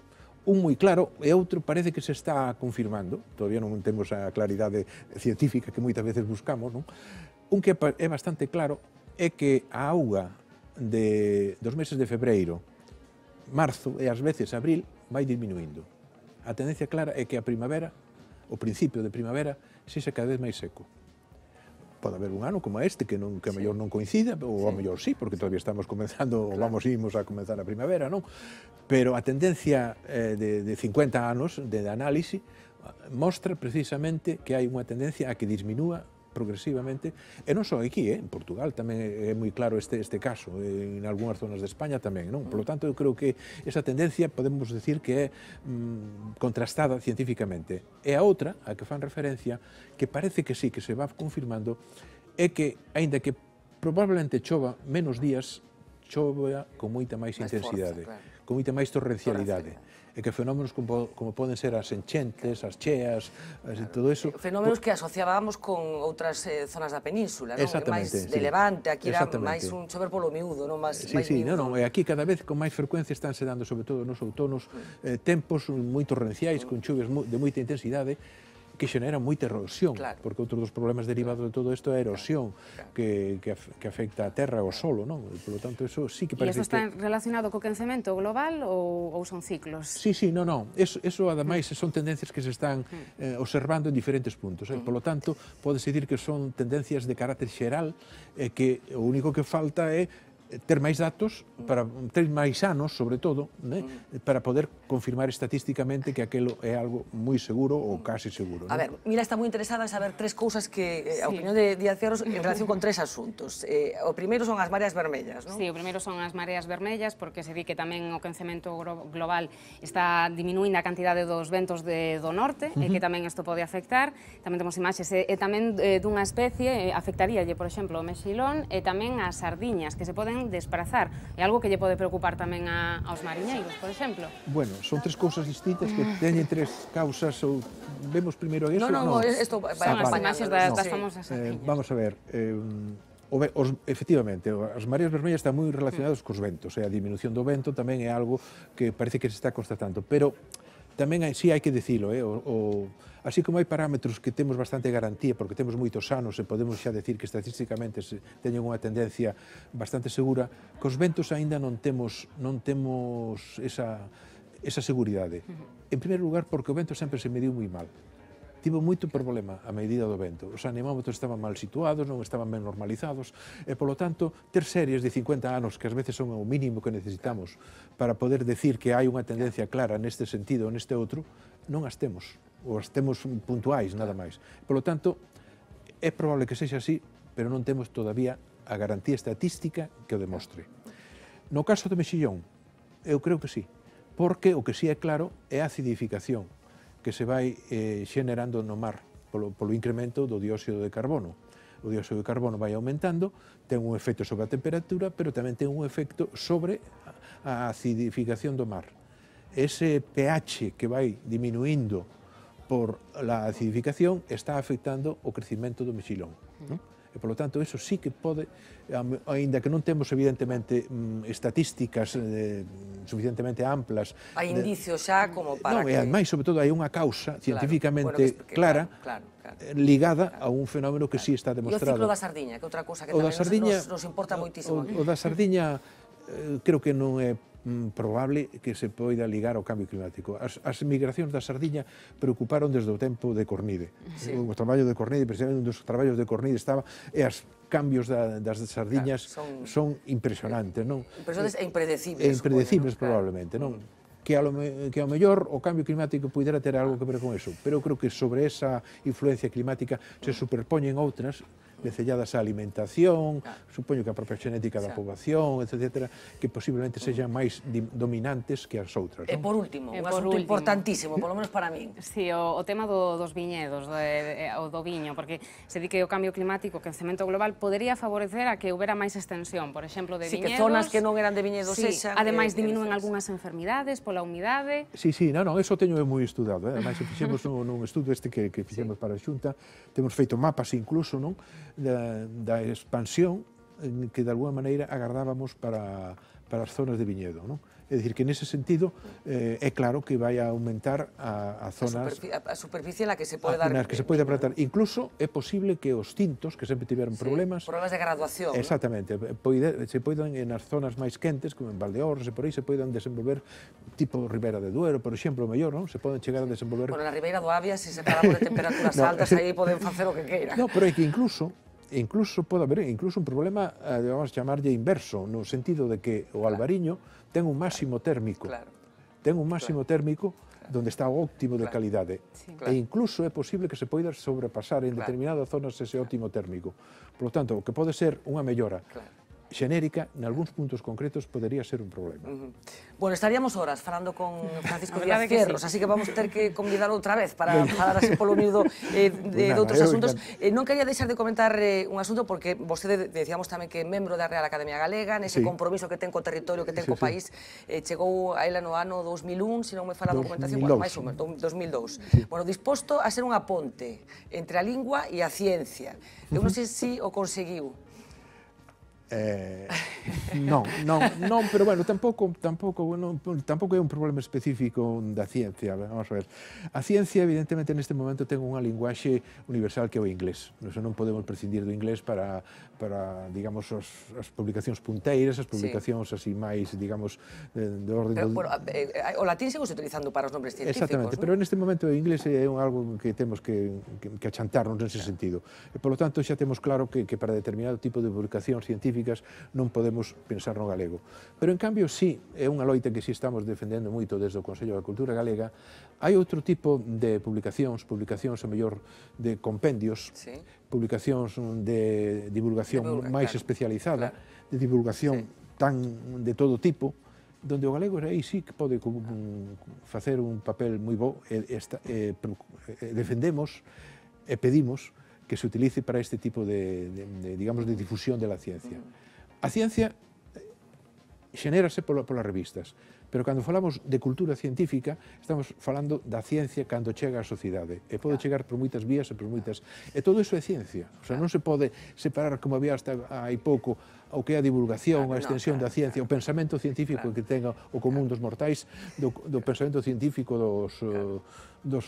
un moi claro e outro parece que se está confirmando, todavía non temos a claridade científica que moitas veces buscamos, non? un que é bastante claro é que a auga de, dos meses de febreiro, marzo e ás veces abril vai diminuindo. A tendencia clara é que a primavera, o principio de primavera, se xa cada vez máis seco pode haber un ano como este que non que a mellor non coincida ou sí. a mellor sí, porque todavía estamos comenzando, claro. vamos imos a comenzar a primavera, non? Pero a tendencia eh, de, de 50 anos de, de análise mostra precisamente que hai unha tendencia a que disminúa progresivamente, e non só aquí, eh, en Portugal tamén é moi claro este, este caso, en algunhas zonas de España tamén, non? Por lo tanto, eu creo que esa tendencia podemos decir que é mm, contrastada científicamente. E a outra, a que fan referencia, que parece que sí, que se va confirmando, é que, aínda que probablemente chova menos días, chova con moita máis, máis intensidade, forza, claro. con moita máis torrencialidade. Torrencialidade e que fenómenos como, como poden ser as enchentes, as cheas, as, claro. todo iso... Fenómenos que asociábamos con outras eh, zonas da península, non? Máis sí. de Levante, aquí era máis un chover polo miúdo, non? Más, sí, máis sí, miúdo. non, no, e aquí cada vez con máis frecuencia estánse dando, sobre todo nos outonos, mm. eh, tempos moito torrenciais, con mm. chuves de moita intensidade, que xenera moita erosión, claro. porque outro dos problemas derivados de todo isto é a erosión claro. que, que, que afecta a terra ou o solo, non? E, lo tanto, eso sí que parece que... E iso está que... relacionado co quencemento global ou, ou son ciclos? Sí, sí, non, non. Eso, eso ademais, mm. son tendencias que se están mm. eh, observando en diferentes puntos. Eh? Mm. Por lo tanto, pode-se dir que son tendencias de carácter xeral eh, que o único que falta é ter máis datos, para ter máis anos, sobre todo, né, mm. para poder confirmar estatísticamente que aquilo é algo moi seguro ou casi seguro. A ver, Mira está moi interesada en saber tres cousas que, eh, sí. a opinión de Díaz Cerros en relación con tres asuntos. Eh, o primeiro son as mareas vermellas, non? Sí, o primeiro son as mareas vermellas, porque se di que tamén o quencemento global está diminuindo a cantidade dos ventos de, do norte, uh -huh. e que tamén isto pode afectar. Tamén temos imaxes, e, eh, e tamén eh, dunha especie, afectaríalle, por exemplo, o mexilón, e tamén as sardiñas, que se poden poden desprazar. É algo que lle pode preocupar tamén a, aos mariñeiros, por exemplo. Bueno, son tres cousas distintas que teñen tres causas ou vemos primeiro eso? Non, non, no. esto vai ah, vale. imaxes das, das famosas eh, Vamos a ver, eh, os, efectivamente, as mareas vermellas están moi relacionadas cos ventos, e eh, a diminución do vento tamén é algo que parece que se está constatando, pero tamén hai, sí hai que dicilo, eh, o, o Así como hai parámetros que temos bastante garantía, porque temos moitos anos e podemos xa decir que estatísticamente teñen unha tendencia bastante segura, cos ventos aínda non temos, non temos esa, esa seguridade. En primeiro lugar, porque o vento sempre se mediu moi mal tivo moito problema a medida do vento. Os anemómetros estaban mal situados, non estaban ben normalizados, e, polo tanto, ter series de 50 anos, que ás veces son o mínimo que necesitamos para poder decir que hai unha tendencia clara neste sentido ou neste outro, non as temos os temos puntuais, nada máis. Por lo tanto, é probable que sexa así, pero non temos todavía a garantía estatística que o demostre. No caso do mexillón, eu creo que sí, porque o que sí é claro é a acidificación que se vai eh, xenerando no mar polo, polo incremento do dióxido de carbono. O dióxido de carbono vai aumentando, ten un efecto sobre a temperatura, pero tamén ten un efecto sobre a acidificación do mar. Ese pH que vai diminuindo por la acidificación está afectando o crecimento do mexilón. ¿no? E, polo tanto, iso sí que pode, aínda que non temos, evidentemente, mm, estatísticas eh, mm, suficientemente amplas. Hai indicios xa como para non, que... Non, e ademais, sobre todo, hai unha causa científicamente claro, que, clara claro, claro, claro, eh, ligada claro, a un fenómeno que claro. sí está demostrado. E o ciclo da sardiña, que é outra cousa que o tamén nos, nos importa moitísimo. O, o da sardiña Eh, creo que non é mm, probable que se poida ligar ao cambio climático. As, as migracións da sardiña preocuparon desde o tempo de Cornide. Sí. O traballo de Cornide, precisamente un dos traballos de Cornide estaba, e as cambios da, das sardiñas claro, son, son impresionantes, non? Impresionantes e impredecibles. E impredecibles, bueno, probablemente, claro. non? que ao, que ao mellor o cambio climático pudera ter algo que ver con eso, pero eu creo que sobre esa influencia climática se superpoñen outras selladas á alimentación, claro. supoño que a propia xenética da poboación, etc., que posiblemente sexan máis dominantes que as outras. E por último, un asunto importantísimo, polo menos para min. Sí, o, o tema do, dos viñedos, de, de, eh, o do viño, porque se di que o cambio climático, que o cemento global, podería favorecer a que houbera máis extensión, por exemplo, de sí, viñedos. que zonas que non eran de viñedos sí, esa... Eh, ademais, diminuen algunhas enfermidades pola humidade. Sí, sí, non, non, eso teño moi estudado. Eh? Ademais, fixemos un, un estudo este que, que fixemos sí. para a Xunta, temos feito mapas incluso, non? da, da expansión en que de alguna maneira agardábamos para, para as zonas de viñedo. Non? É dicir, que nese sentido eh, é claro que vai a aumentar a, a zonas... A, superficie, a superficie en la que se pode dar... Na que se pode plantar. Incluso é posible que os tintos, que sempre tiveron problemas... Sí, problemas de graduación. Exactamente. ¿no? Eh, poide, se poden, en as zonas máis quentes, como en Valdeor, e por aí, se poden desenvolver tipo Ribera de Duero, por exemplo, o mellor, non? Se poden chegar a desenvolver... Bueno, na Ribeira do Avia, se separamos de temperaturas no, altas, aí poden facer o que queira. No, pero é que incluso e incluso pode haber incluso un problema, eh, vamos chamarlle inverso, no sentido de que o albariño ten un máximo térmico. Claro. Ten un máximo claro. térmico donde está o óptimo claro. de calidade. Eh. Sí. E incluso é posible que se poida sobrepasar en claro. determinadas zonas ese óptimo térmico. Por lo tanto, o que pode ser unha mellora. Claro xenérica, nalgúns puntos concretos, podería ser un problema. Bueno, estaríamos horas falando con Francisco Díaz Fierros, sí. así que vamos ter que convidar outra vez para falar así polo miúdo eh, de, outros asuntos. Eh, non quería deixar de comentar eh, un asunto, porque vostede, decíamos tamén que é membro da Real Academia Galega, nese sí. compromiso que ten co territorio, que ten sí, co país, eh, chegou a ela no ano 2001, se non me fala a documentación, bueno, máis ou menos, 2002. Sí. Bueno, disposto a ser unha ponte entre a lingua e a ciencia. Eu non sei se si o conseguiu. Eh, non, non, non, pero bueno, tampouco tampouco non, tampouco é un problema específico da ciencia, vamos a ver. A ciencia evidentemente neste momento ten unha linguaxe universal que é o inglés. Nos non podemos prescindir do inglés para para, digamos, os, as publicacións punteiras, as publicacións sí. así máis, digamos, eh, de, de orden Pero, do... bueno, eh, eh, o latín seguimos utilizando para os nombres científicos, Exactamente, ¿no? pero neste momento o inglés é algo que temos que que, que achantarnos nese sentido. E lo tanto xa temos claro que que para determinado tipo de publicación científica específicas non podemos pensar no galego. Pero, en cambio, sí, é unha loita que sí estamos defendendo moito desde o Consello da Cultura Galega, hai outro tipo de publicacións, publicacións, a mellor, de compendios, publicacións de divulgación máis especializada, de divulgación tan de todo tipo, donde o galego aí sí que pode mm, facer un papel moi bo e, esta, e, defendemos e pedimos que se utilice para este tipo de, de, de digamos, de difusión de la ciencia. A ciencia eh, xenérase polo, polas revistas, pero cando falamos de cultura científica, estamos falando da ciencia cando chega á sociedade. E pode chegar por moitas vías e por moitas... E todo iso é ciencia. O sea, non se pode separar, como había hasta hai pouco, o que é a divulgación, a extensión da ciencia, o pensamento científico que tenga o común dos mortais, do, do pensamento científico dos, eh, dos,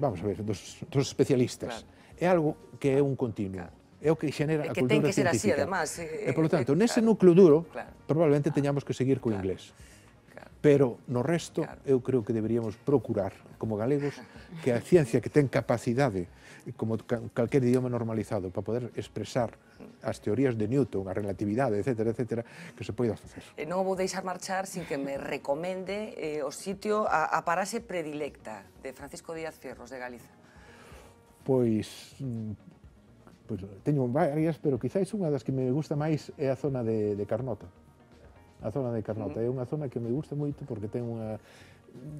vamos a ver, dos, dos especialistas. Claro é algo que é un continuo. É o que xenera a cultura científica. que ten que ser así, además. Eh, e, polo eh, tanto, eh, nese núcleo duro, probablemente ah, teñamos que seguir co inglés. Pero no resto, eu creo que deberíamos procurar, como galegos, que a ciencia que ten capacidade, como calquer idioma normalizado, para poder expresar as teorías de Newton, a relatividade, etc., etc., que se poida facer. E non vou deixar marchar sin que me recomende eh, o sitio a, a parase predilecta de Francisco Díaz Fierros, de Galiza pois mm, pois teño varias, pero quizáis unha das que me gusta máis é a zona de, de Carnota. A zona de Carnota uh -huh. é unha zona que me gusta moito porque ten unha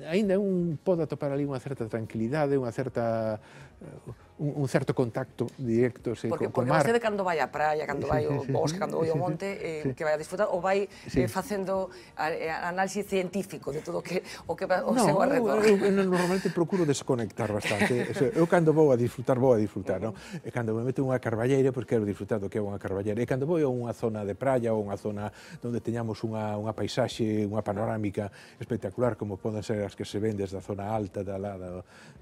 ainda un pode atopar ali unha certa tranquilidade, unha certa Eh, un, un certo contacto directo se, porque, co, co porque mar. Porque cando vai á praia, cando vai ao sí, sí, bosque, cando vai ao monte, eh, sí. que vai a disfrutar, ou vai sí. eh, facendo eh, análise científico de todo que, o que o no, seu arredor. Eu, eu, normalmente procuro desconectar bastante. eu cando vou a disfrutar, vou a disfrutar, non? E cando me meto unha carballeira, pois quero disfrutar do que é unha carballeira. E cando vou a unha zona de praia ou unha zona onde teñamos unha, unha paisaxe, unha panorámica espectacular, como poden ser as que se ven desde a zona alta, da, da, da,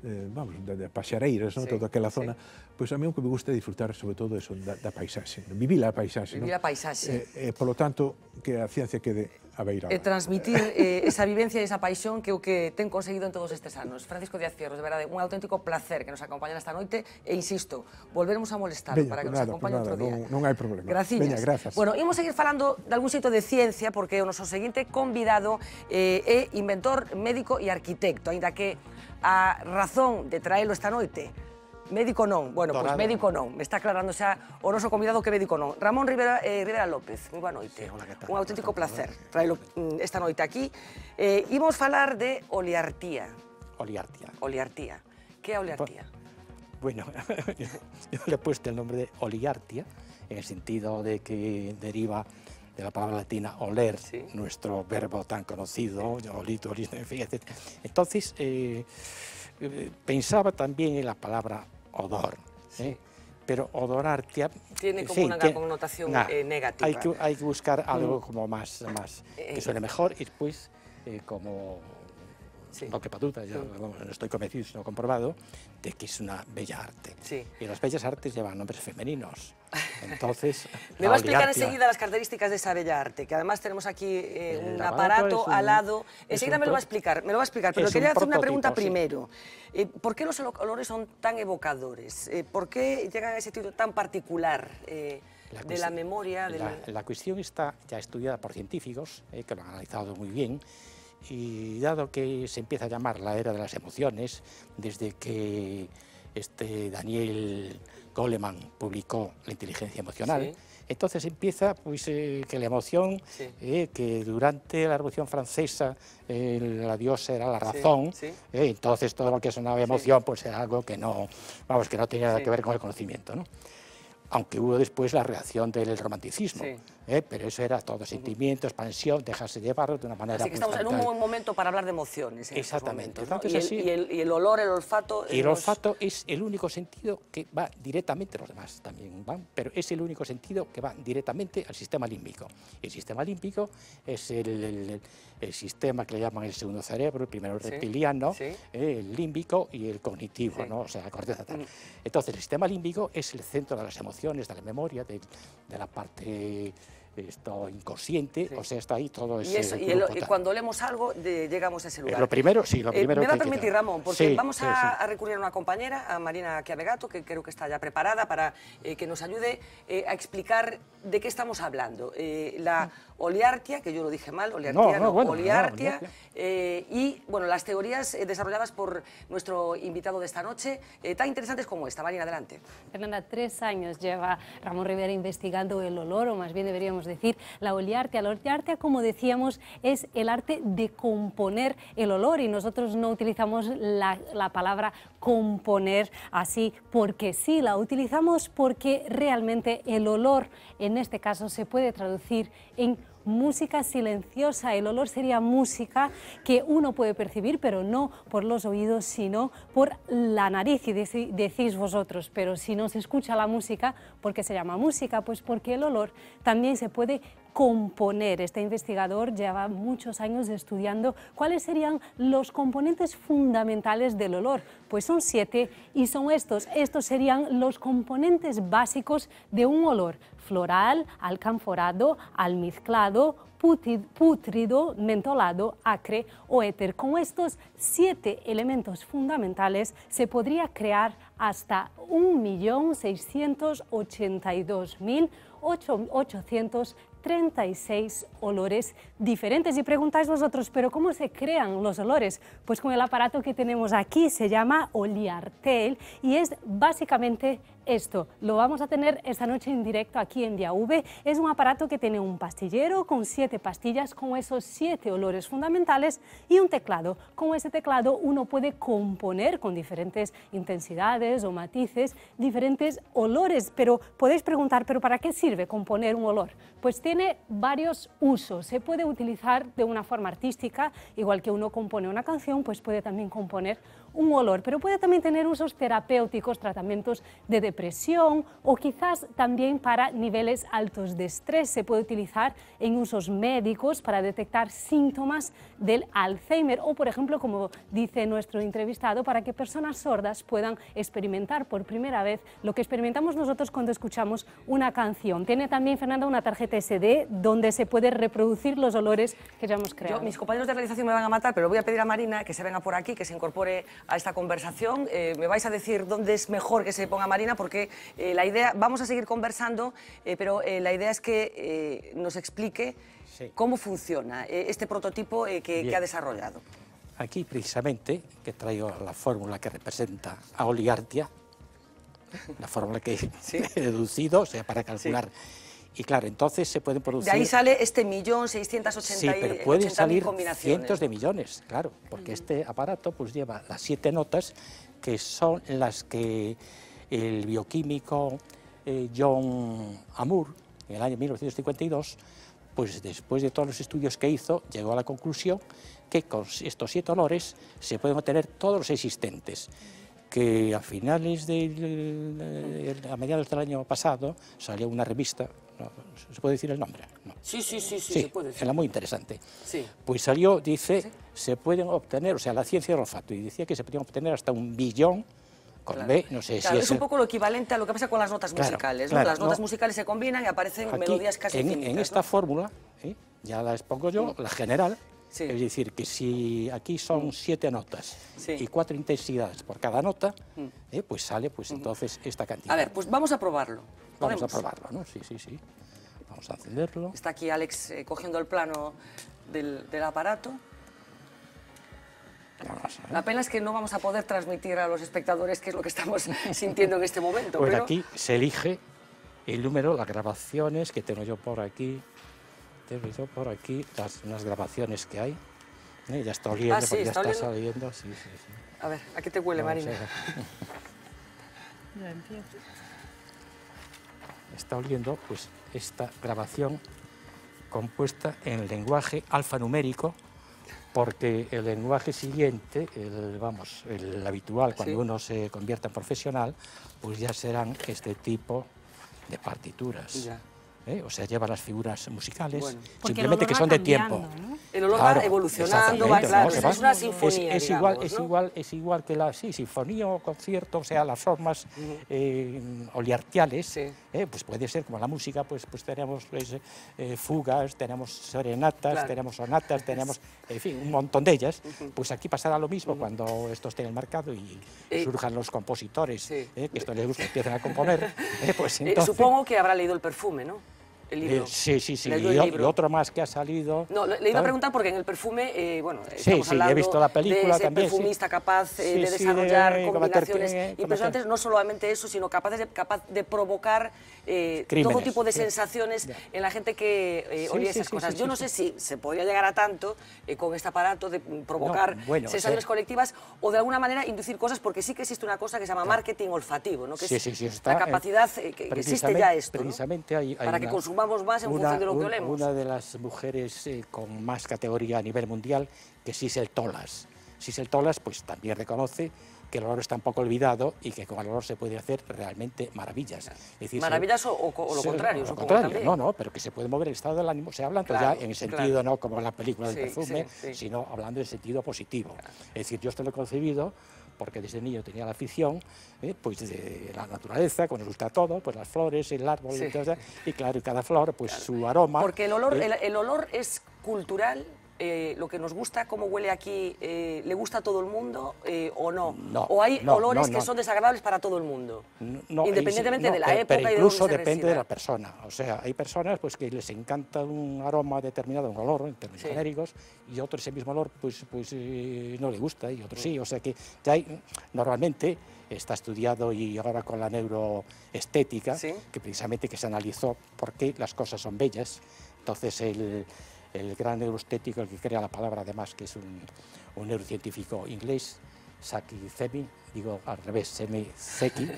eh, vamos, da, da Paxareira, Mieres, non? Sí, toda aquela zona. Sí. Pois a mí o que me gusta é disfrutar, sobre todo, eso, da, da paisaxe. Vivir a paisaxe, non? Vivir a paisaxe. Eh, eh, polo tanto, que a ciencia quede a Beirama. E transmitir eh, esa vivencia e esa paixón que o que ten conseguido en todos estes anos. Francisco Díaz Fierros, de verdade, un auténtico placer que nos acompañan esta noite e insisto, volveremos a molestar Veña, para que nada, nos acompañe nada, outro día. Non, non hai problema. Graciñas. Veña, grazas. Bueno, imos seguir falando de algún xeito de ciencia porque o noso seguinte convidado eh, é inventor, médico e arquitecto, ainda que a razón de traelo esta noite Médico non, bueno, pues médico no. Me está aclarando sea, o noso convidado que médico non. Ramón eh, Rivera, López, muy boa noite. Un auténtico placer traerlo mm, esta noche aquí. Eh, a hablar de oliartía. Oliartía. Oliartía. ¿Qué oliartía? Bueno, yo, le he puesto el nombre de oliartía en el sentido de que deriva de la palabra latina oler, nuestro verbo tan conocido, olito, olito, en etc. Entonces, eh, eh, pensaba también en la palabra odor. sí. ¿eh? Pero odor artia... Tiene como una connotación eh, negativa. Hay que, hay que, buscar algo mm. como más, más eh, que suene mejor y después como Sí. que patuta, ya mm. no estoy convencido, sino comprobado, de que es una bella arte. Y las bellas artes llevan nombres femeninos. Entonces, Me va a explicar enseguida las características de esa bella arte, que además tenemos aquí eh, un aparato, al lado Enseguida me lo va a explicar, me lo va a explicar, pero quería hacer una pregunta primero. Eh, ¿Por qué los colores son tan evocadores? Eh, ¿Por qué llegan a ese título tan particular? de la memoria. la, cuestión está ya estudiada por científicos, que lo han analizado muy bien, y dado que se empieza a llamar la era de las emociones, desde que este Daniel Goleman publicó La inteligencia emocional. Entonces empieza pues, eh, que la emoción, eh, que durante la Revolución Francesa eh, la diosa era la razón, entonces todo lo que sonaba emoción pues era algo que no, vamos, que no tenía nada que ver con el conocimiento. ¿no? Aunque hubo después la reacción del romanticismo. ¿eh? pero eso era todo, sentimiento, expansión, dejarse llevarlo de una manera... Así que estamos en un buen momento para hablar de emociones. Exactamente. ¿Y, el, olor, el olfato... el eh, olfato es el único sentido que va directamente, los demás también van, pero es el único sentido que va directamente al sistema límbico. El sistema límbico es el, sistema que le llaman el segundo cerebro, el primero el límbico y el cognitivo, ¿no? o sea, la corteza mm. Entonces, el sistema límbico es el centro de las emociones, de la memoria, de la parte esto inconsciente, o sea, está ahí todo ese... Y, eso, y, cuando leemos algo, llegamos a ese eh, lugar. lo primero, sí, lo eh, primero... me va a permitir, Ramón, porque vamos a, recurrir a una compañera, a Marina Chiavegato, que creo que está ya preparada para eh, que nos ayude a explicar de qué estamos hablando. la Oliartia, que yo lo dije mal, Oliartia, no, Oliartia, eh, y bueno, las teorías eh, desarrolladas por nuestro invitado de esta noche, eh, tan interesantes como esta. Marina, adelante. Fernanda, tres años lleva Ramón Rivera investigando el olor, o más bien deberíamos decir la Oliartia. La Oliartia, como decíamos, es el arte de componer el olor y nosotros no utilizamos la, la palabra componer así porque sí, la utilizamos porque realmente el olor, en este caso, se puede traducir en música silenciosa. El olor sería música que uno puede percibir, pero no por los oídos, sino por la nariz. Y decís vosotros, pero si no se escucha la música, ¿por qué se llama música? Pues porque el olor también se puede componer. Este investigador lleva muchos años estudiando cuáles serían los componentes fundamentales del olor. Pues son siete y son estos. Estos serían los componentes básicos de un olor. Floral, alcanforado, almizclado, pútrido, mentolado, acre o éter. Con estos siete elementos fundamentales se podría crear hasta 1.682.800 36 olores diferentes. Y preguntáis vosotros, ¿pero cómo se crean los olores? Pues con el aparato que tenemos aquí, se llama Oliartel y es básicamente esto. Lo vamos a tener esta noche en directo aquí en día V. Es un aparato que tiene un pastillero con siete pastillas con esos siete olores fundamentales y un teclado. Con ese teclado uno puede componer con diferentes intensidades o matices diferentes olores. Pero podéis preguntar, ¿pero para qué sirve componer un olor? Pues tiene varios usos. Se puede utilizar de una forma artística, igual que uno compone una canción, pues puede también componer un olor, pero puede también tener usos terapéuticos, tratamientos de depresión o quizás también para niveles altos de estrés. Se puede utilizar en usos médicos para detectar síntomas del Alzheimer o, por ejemplo, como dice nuestro entrevistado, para que personas sordas puedan experimentar por primera vez lo que experimentamos nosotros cuando escuchamos una canción. Tiene también, Fernanda, una tarjeta SD donde se puede reproducir los olores que ya hemos creado. mis compañeros de realización me van a matar, pero voy a pedir a Marina que se venga por aquí, que se incorpore a esta conversación. Eh, me vais a decir dónde es mejor que se ponga Marina, porque eh, la idea, vamos a seguir conversando, eh, pero la idea es que nos explique cómo funciona este prototipo que, ha desarrollado. Aquí, precisamente, que traigo la fórmula que representa a Oligartia, la fórmula que he deducido, o sea, para calcular. Y claro, entonces se pueden producir... De ahí sale este millón, 680 Sí, pero pueden salir cientos de millones, claro, porque este aparato pues lleva las siete notas que son las que el bioquímico eh, John Amour, en el año 1952, pues después de todos los estudios que hizo, llegó a la conclusión que con estos siete olores se pueden obtener todos los existentes que a finales de, eh, a mediados del año pasado salió una revista no, ¿Se puede decir el nombre? Sí, sí, sí, sí, se puede decir. Era muy interesante. Pues salió, dice, se pueden obtener, o sea, la ciencia del olfato, y decía que se podían obtener hasta un billón con B, no sé si es... es... un poco lo equivalente a lo que pasa con las notas musicales, ¿no? Las notas musicales se combinan y aparecen melodías casi en, en esta fórmula, ¿eh? ya la expongo yo, la general, Es decir, que si aquí son mm. siete notas y cuatro intensidades por cada nota, mm. ¿eh? pues sale pues entonces esta cantidad. A ver, pues vamos a probarlo. Vamos a probarlo, ¿no? Sí, sí, sí. Vamos a encenderlo. Está aquí Alex eh, cogiendo el plano del, aparato. La pena es que no vamos a poder transmitir a los espectadores qué es lo que estamos sintiendo en este momento. Pues aquí se elige el número, las grabaciones que tengo yo por aquí, tengo yo por aquí las, grabaciones que hay. Eh, ya está oliendo, ah, porque ya está saliendo. a ver, ¿a qué te huele, Marina? ya empiezo está oliendo pues, esta grabación compuesta en lenguaje alfanumérico, porque el lenguaje siguiente, el, vamos, el habitual cuando uno se convierta en profesional, pues ya serán este tipo de partituras. ¿eh? o sea, lleva las figuras musicales, simplemente que son de tiempo. El olor va evolucionando, va, claro, es una sinfonía. Es, igual, que la sinfonía o concierto, o sea, las formas eh, ¿eh? pues puede ser como la música, pues, pues tenemos pues, fugas, tenemos serenatas, tenemos sonatas, tenemos, en fin, un montón de ellas. Pues aquí pasará lo mismo cuando esto esté en el mercado y surjan los compositores, que esto les gusta, empiezan a componer. Pues supongo que habrá leído el perfume, ¿no? Eh, sí, sí, sí. Y, otro más que ha salido. No, le, iba a preguntar porque en el perfume, eh, bueno, sí, sí, he visto la película de perfumista capaz eh, de desarrollar combinaciones impresionantes, no solamente eso, sino capaz de, provocar todo tipo de sensaciones en la gente que oye esas cosas. Yo no sé si se podría llegar a tanto con este aparato de provocar sensaciones colectivas o de alguna manera inducir cosas, porque sí que existe una cosa que se llama marketing olfativo, ¿no? que es la capacidad que existe ya esto, precisamente que vamos más en función de lo que olemos. Una de las mujeres eh, con más categoría a nivel mundial, que es el Tolas. el Tolas, pues también reconoce que el olor está un poco olvidado y que con el olor se puede hacer realmente maravillas. maravillas o, lo contrario. Lo contrario, no, no, pero que se puede mover el estado del ánimo. Se habla entonces ya en el sentido, no como en la película del perfume, sino hablando en sentido positivo. Es decir, yo esto lo he concebido porque desde niño tenía la afición, ¿eh? pues de la naturaleza, cuando nos gusta todo, pues las flores, el árbol, y, y claro, cada flor, pues su aroma. Porque el olor, ¿eh? el olor es cultural eh, lo que nos gusta, cómo huele aquí, eh, le gusta a todo el mundo eh, o no? ¿O hay olores que son desagradables para todo el mundo? independientemente de la época incluso depende de la persona. O sea, hay personas pues, que les encanta un aroma determinado, un olor, en términos genéricos, y otro ese mismo olor pues, pues no le gusta y otro sí. Mm. O sea que ya hay, normalmente está estudiado y ahora con la neuroestética, que precisamente que se analizó por qué las cosas son bellas. Entonces el el gran neuroestético, el que crea la palabra además, que es un, neurocientífico inglés, Saki Zemi, digo al revés, Semi Zeki,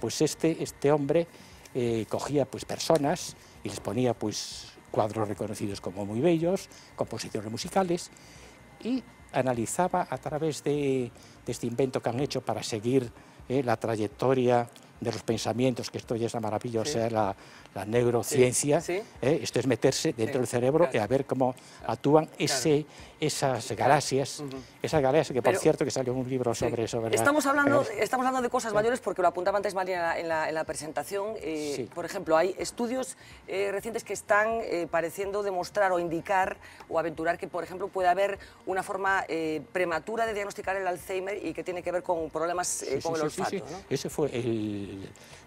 pues este, este hombre eh, cogía pues personas y les ponía pues cuadros reconocidos como muy bellos, composiciones musicales y analizaba a través de, este invento que han hecho para seguir eh, la trayectoria de los pensamientos, que esto ya es la maravilla, sea, la, neurociencia, ¿eh? esto es meterse dentro del cerebro y a ver cómo actúan ese, esas galaxias, esas galaxias que por cierto que salió un libro sobre eso. Estamos, hablando, estamos hablando de cosas mayores porque lo apuntaba antes María en la, en la presentación. Eh, por ejemplo, hay estudios eh, recientes que están pareciendo demostrar o indicar o aventurar que, por ejemplo, puede haber una forma prematura de diagnosticar el Alzheimer y que tiene que ver con problemas con el olfato. Sí, Ese fue el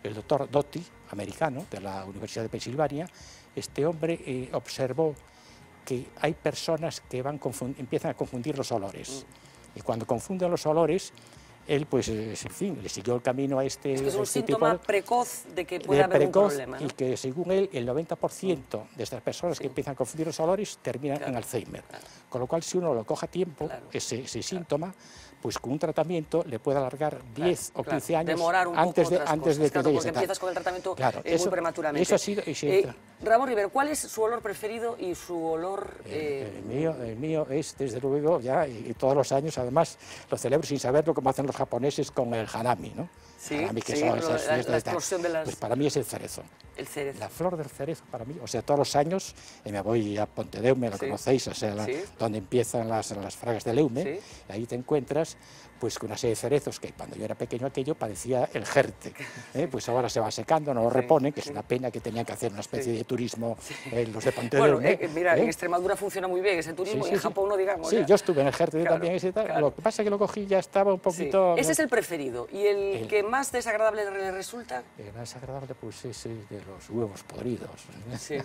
el, doctor Dotti, americano, de la Universidad de Pensilvania, este hombre eh, observó que hay personas que van empiezan a confundir los olores. Y cuando confunden los olores, él, pues, en fin, le siguió el camino a este... Es, un este síntoma precoz de que puede haber un problema. Y que, según él, el 90% de estas personas que empiezan a confundir los olores terminan en Alzheimer. Con lo cual, si uno lo coja a tiempo, ese síntoma, pues con un tratamiento le puede alargar 10 o 15 años antes, de, antes de que claro, porque empiezas con el tratamiento eh, eso, muy prematuramente. Eso ha sido, eh, Ramón River, ¿cuál es su olor preferido y su olor...? Eh, el, mío, el mío es, desde luego, ya, y, todos los años, además, lo celebro sin saber lo que hacen los japoneses con el hanami, ¿no? para mí es el cerezo. La flor del cerezo para mí, o sea, todos los años eh, me voy a Ume, lo conocéis, o sea, donde empiezan las, fragas de Leume, y ahí te encuentras pues con una serie de cerezos que cuando yo era pequeño aquello parecía el jerte. ¿eh? Pues ahora se va secando, no lo repone que es una pena que tenían que hacer una especie de turismo los de ¿eh? Bueno, eh, mira, ¿eh? en Extremadura funciona muy bien ese turismo y en Japón no digamos. Sí, yo estuve en el jerte también. Lo que pasa es que lo cogí ya estaba un poquito... Ese es el preferido. ¿Y el, que más desagradable le resulta? El más desagradable pues es el de los huevos podridos. Sí.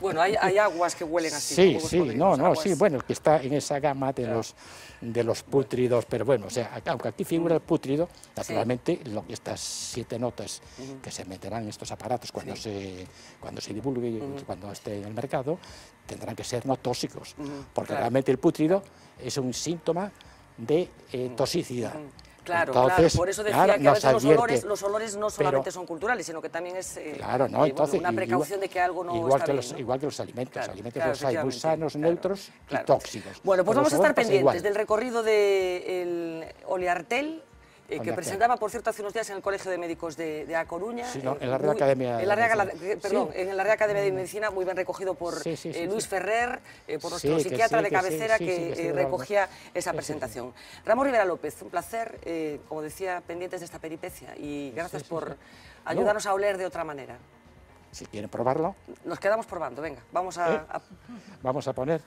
bueno, hay, aguas que huelen así. Sí, sí, no, no, sí, bueno, que está en esa gama de, los, de los pútridos, pero bueno, o sea, aunque aquí figura el pútrido, naturalmente estas siete notas que se meterán en estos aparatos cuando, se, cuando se divulgue, cuando esté en el mercado, tendrán que ser no tóxicos, porque realmente el pútrido es un síntoma de eh, toxicidad. Claro, Por eso decía que a veces los olores, los olores, no solamente son culturales, sino que también es eh, eh, una precaución de que algo no igual está Igual que los alimentos, alimentos los hay muy sanos, neutros y tóxicos. Bueno, pues vamos a estar pendientes del recorrido del de Oleartel eh, que presentaba, por cierto, hace unos días en el Colegio de Médicos de, de A Coruña. Sí, eh, en la Real Academia. de en la Academia de Medicina, muy bien recogido por eh, Luis Ferrer, por nuestro psiquiatra de cabecera que, recogía esa presentación. Ramón Rivera López, un placer, como decía, pendientes de esta peripecia y gracias por ayudarnos a oler de otra manera. Si quieren probarlo. Nos quedamos probando, venga, vamos Vamos a poner...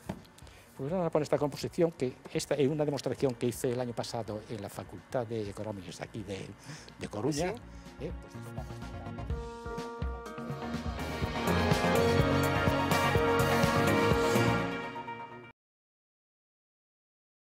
Pues a con esta composición, que esta es una demostración que hice el año pasado en la Facultad de Economías aquí de, Coruña. ¿Ah, eh, pues,